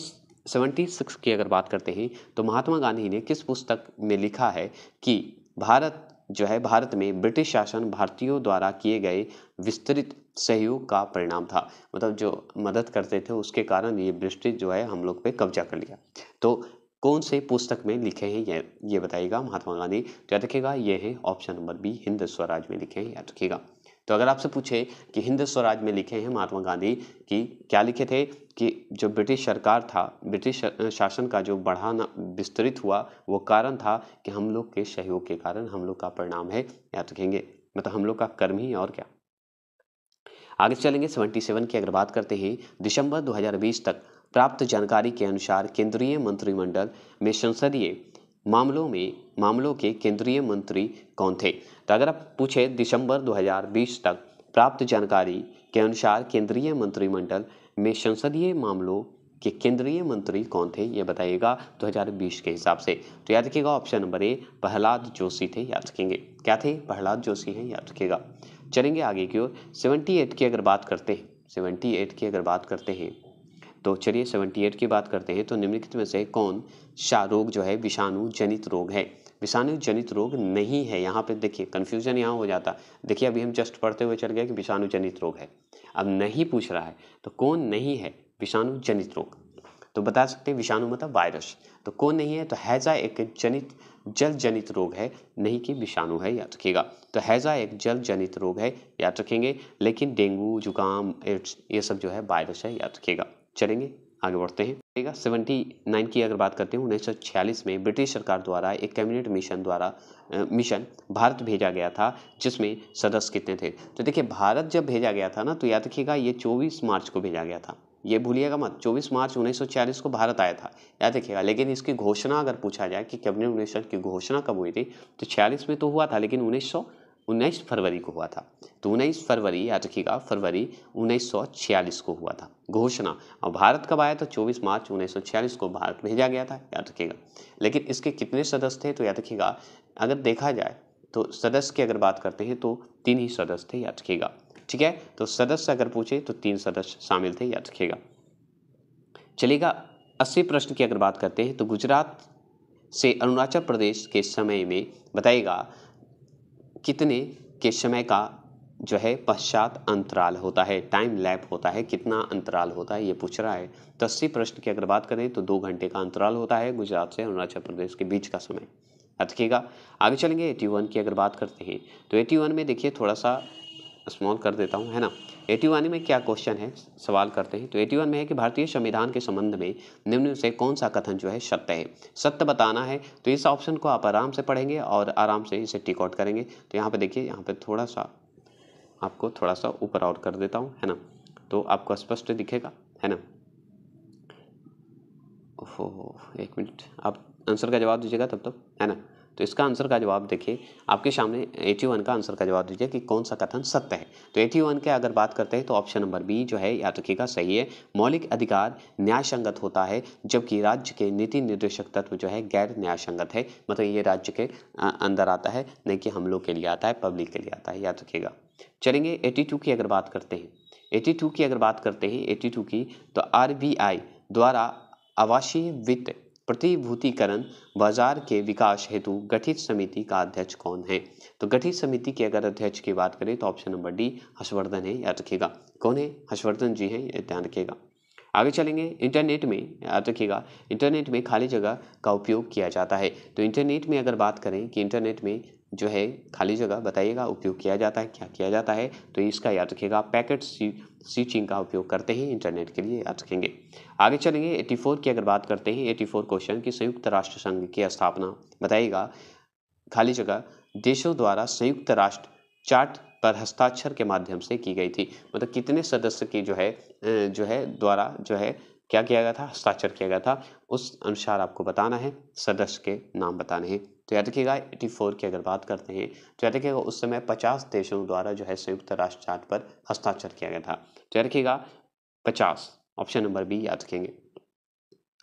सिक्स की अगर बात करते हैं तो महात्मा गांधी ने किस पुस्तक में लिखा है कि भारत जो है भारत में ब्रिटिश शासन भारतीयों द्वारा किए गए विस्तृत सहयोग का परिणाम था मतलब जो मदद करते थे उसके कारण ये ब्रिटिश जो है हम लोग पे कब्जा कर लिया तो कौन से पुस्तक में लिखे हैं ये ये बताइएगा महात्मा गांधी तो याद रखिएगा ये है option number B Hind Swaraj में लिखे हैं याद रखिएगा तो अगर आपसे पूछे कि हिंद स्वराज में लिखे हैं महात्मा गांधी कि क्या लिखे थे कि जो ब्रिटिश सरकार था ब्रिटिश शासन का जो बढ़ाना विस्तृत हुआ वो कारण था कि हम लोग के सहयोग के कारण हम लोग का परिणाम है या तो कहेंगे मतलब हम लोग का कर्म ही और क्या आगे चलेंगे 77 की अगर बात करते हैं दिसंबर 2020 तक प्राप्त जानकारी के अनुसार केंद्रीय मंत्रिमंडल में संसदीय मामलों में मामलों के केंद्रीय मंत्री कौन थे तो अगर आप पूछे दिसंबर 2020 तक प्राप्त जानकारी के अनुसार केंद्रीय मंत्रिमंडल में संसदीय मामलों के केंद्रीय मंत्री कौन थे ये बताइएगा 2020 के हिसाब से तो याद रखिएगा option number A Prahlad Joshi थे याद रखेंगे क्या थे प्रहलाद जोशी हैं याद रखिएगा चलेंगे आगे की ओर 78 की अगर बात करते हैं 78 की अगर बात करते हैं तो चलिए 78 की बात करते हैं तो निम्नलिखित में से कौन शाह रोग जो है विषाणु जनित रोग है विषाणु जनित रोग नहीं है यहाँ पे देखिए कन्फ्यूजन यहाँ हो जाता देखिए अभी हम जस्ट पढ़ते हुए चल गए कि विषाणु जनित रोग है अब नहीं पूछ रहा है तो कौन नहीं है विषाणु जनित रोग तो बता सकते हैं विषाणु मतलब वायरस तो कौन नहीं है तो हैजा एक जनित जल जनित रोग है नहीं कि विषाणु है याद रखिएगा तो हैजा एक जल जनित रोग है याद रखेंगे लेकिन डेंगू जुकाम एड्स ये सब जो है वायरस है याद रखिएगा चलेंगे आगे बढ़ते हैं सेवेंटी नाइन की अगर बात करते हैं उन्नीस सौ छियालीस में ब्रिटिश सरकार द्वारा एक कैबिनेट मिशन द्वारा मिशन भारत भेजा गया था जिसमें सदस्य कितने थे तो देखिए भारत जब भेजा गया था ना तो याद रखिएगा ये चौबीस मार्च को भेजा गया था ये भूलिएगा मत 24 मार्च 1940 को भारत आया था याद रखिएगा लेकिन इसकी घोषणा अगर पूछा जाए कि कैबिनेट मिशन की घोषणा कब हुई थी तो छियालीस में तो हुआ था लेकिन उन्नीस उन्नीस फरवरी को हुआ था तो उन्नीस फरवरी याद रखिएगा फरवरी उन्नीस को हुआ था घोषणा और भारत कब आया तो 24 मार्च उन्नीस को भारत भेजा गया था याद रखिएगा लेकिन इसके कितने सदस्य थे तो याद रखिएगा अगर देखा जाए तो सदस्य की अगर बात करते हैं तो तीन ही सदस्य थे याद रखिएगा ठीक है तो सदस्य अगर पूछे तो तीन सदस्य शामिल थे याद रखिएगा चलेगा अस्सी प्रश्न की अगर बात करते हैं तो गुजरात से अरुणाचल प्रदेश के समय में बताएगा कितने के समय का जो है पश्चात अंतराल होता है टाइम लैप होता है कितना अंतराल होता है ये पूछ रहा है तो अस्सी प्रश्न की अगर बात करें तो दो घंटे का अंतराल होता है गुजरात से अरुणाचल प्रदेश के बीच का समय याद आगे चलेंगे एटी वन की अगर बात करते हैं तो एटी वन में देखिए थोड़ा सा स्मॉल कर देता हूँ है ना एटी वन में क्या क्वेश्चन है सवाल करते हैं तो एटी वन में है कि भारतीय संविधान के संबंध में निम्न से कौन सा कथन जो है सत्य है सत्य बताना है तो इस ऑप्शन को आप आराम से पढ़ेंगे और आराम से इसे टिकआउट करेंगे तो यहाँ पर देखिए यहाँ पर थोड़ा सा आपको थोड़ा सा ऊपर आउट कर देता हूँ है ना तो आपको स्पष्ट दिखेगा है ना ओहो एक मिनट आप आंसर का जवाब दीजिएगा तब तक तो, है ना तो इसका आंसर का जवाब देखिए आपके सामने एटी वन का आंसर का जवाब दीजिए कि कौन सा कथन सत्य है तो एटी वन के अगर बात करते हैं तो ऑप्शन नंबर बी जो है याद रखिएगा सही है मौलिक अधिकार न्याय संगत होता है जबकि राज्य के नीति निर्देशक तत्व जो है गैर न्याय संगत है मतलब ये राज्य के अंदर आता है नहीं कि हम लोग के लिए आता है पब्लिक के लिए आता है याद रखिएगा चलेंगे एटी की अगर बात करते हैं एटी की अगर बात करते हैं एटी की तो आर द्वारा आवासीय वित्त प्रतिभूतिकरण बाजार के विकास हेतु गठित समिति का अध्यक्ष कौन है तो गठित समिति के अगर अध्यक्ष की बात करें तो ऑप्शन नंबर डी हर्षवर्धन है याद रखिएगा कौन है हर्षवर्धन जी हैं ध्यान रखिएगा आगे चलेंगे इंटरनेट में याद रखिएगा इंटरनेट में खाली जगह का उपयोग किया जाता है तो इंटरनेट में अगर बात करें कि इंटरनेट में जो है खाली जगह बताइएगा उपयोग किया जाता है क्या किया जाता है तो इसका याद रखिएगा पैकेट सी सीचिंग का उपयोग करते ही इंटरनेट के लिए याद रखेंगे आगे चलेंगे 84 की अगर बात करते हैं 84 क्वेश्चन की संयुक्त राष्ट्र संघ की स्थापना बताइएगा खाली जगह देशों द्वारा संयुक्त राष्ट्र चार्ट पर हस्ताक्षर के माध्यम से की गई थी मतलब कितने सदस्य की जो है जो है द्वारा जो है क्या किया गया था हस्ताक्षर किया गया था उस अनुसार आपको बताना है सदस्य के नाम बताने हैं तो याद रखिएगा एटी फोर की अगर बात करते हैं तो याद रखिएगा उस समय पचास देशों द्वारा जो है संयुक्त राष्ट्र चार्ट पर हस्ताक्षर किया गया था तो याद रखिएगा पचास ऑप्शन नंबर बी याद रखेंगे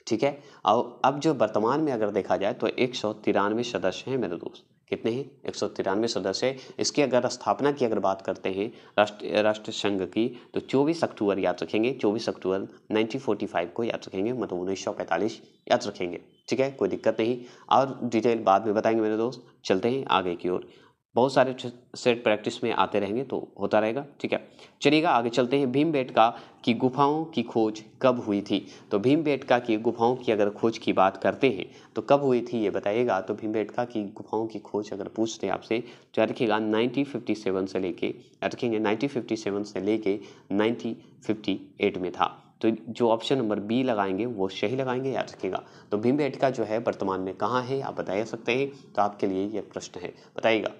ठीक है और अब जो वर्तमान में अगर देखा जाए तो एक सौ तिरानवे सदस्य हैं मेरे दोस्त कितने हैं एक सौ तिरानवे सदस्य इसकी अगर स्थापना की अगर बात करते हैं राष्ट्र राष्ट्र संघ की तो 24 अक्टूबर याद रखेंगे 24 अक्टूबर 1945 को याद रखेंगे मतलब पैंतालीस याद रखेंगे ठीक है कोई दिक्कत नहीं और डिटेल बाद में बताएंगे मेरे दोस्त चलते हैं आगे की ओर बहुत सारे सेट प्रैक्टिस में आते रहेंगे तो होता रहेगा ठीक है चलिएगा आगे चलते हैं भीम बेटका की गुफाओं की खोज कब हुई थी तो भीम बेटका की गुफाओं की अगर खोज की बात करते हैं तो कब हुई थी ये बताइएगा तो भीम बेटका की गुफाओं की खोज अगर पूछते हैं आपसे तो रखिएगा 1957 से लेके रखेंगे 1957 से लेके 1958 में था तो जो ऑप्शन नंबर बी लगाएंगे वो सही लगाएंगे याद रखिएगा तो भीम बेटका जो है वर्तमान में कहाँ है आप बता सकते हैं तो आपके लिए ये प्रश्न है बताइएगा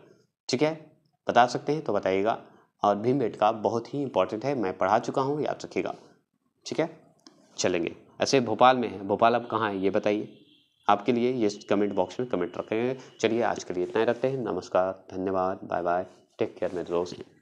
ठीक है बता सकते हैं तो बताइएगा और भीम बेटका बहुत ही इंपॉर्टेंट है मैं पढ़ा चुका हूँ याद रखिएगा ठीक है चलेंगे ऐसे भोपाल में है भोपाल अब कहाँ है ये बताइए आपके लिए ये कमेंट बॉक्स में कमेंट रखेंगे चलिए आज के लिए इतना ही रखते हैं नमस्कार धन्यवाद बाय बाय टेक केयर मेरे दोस्त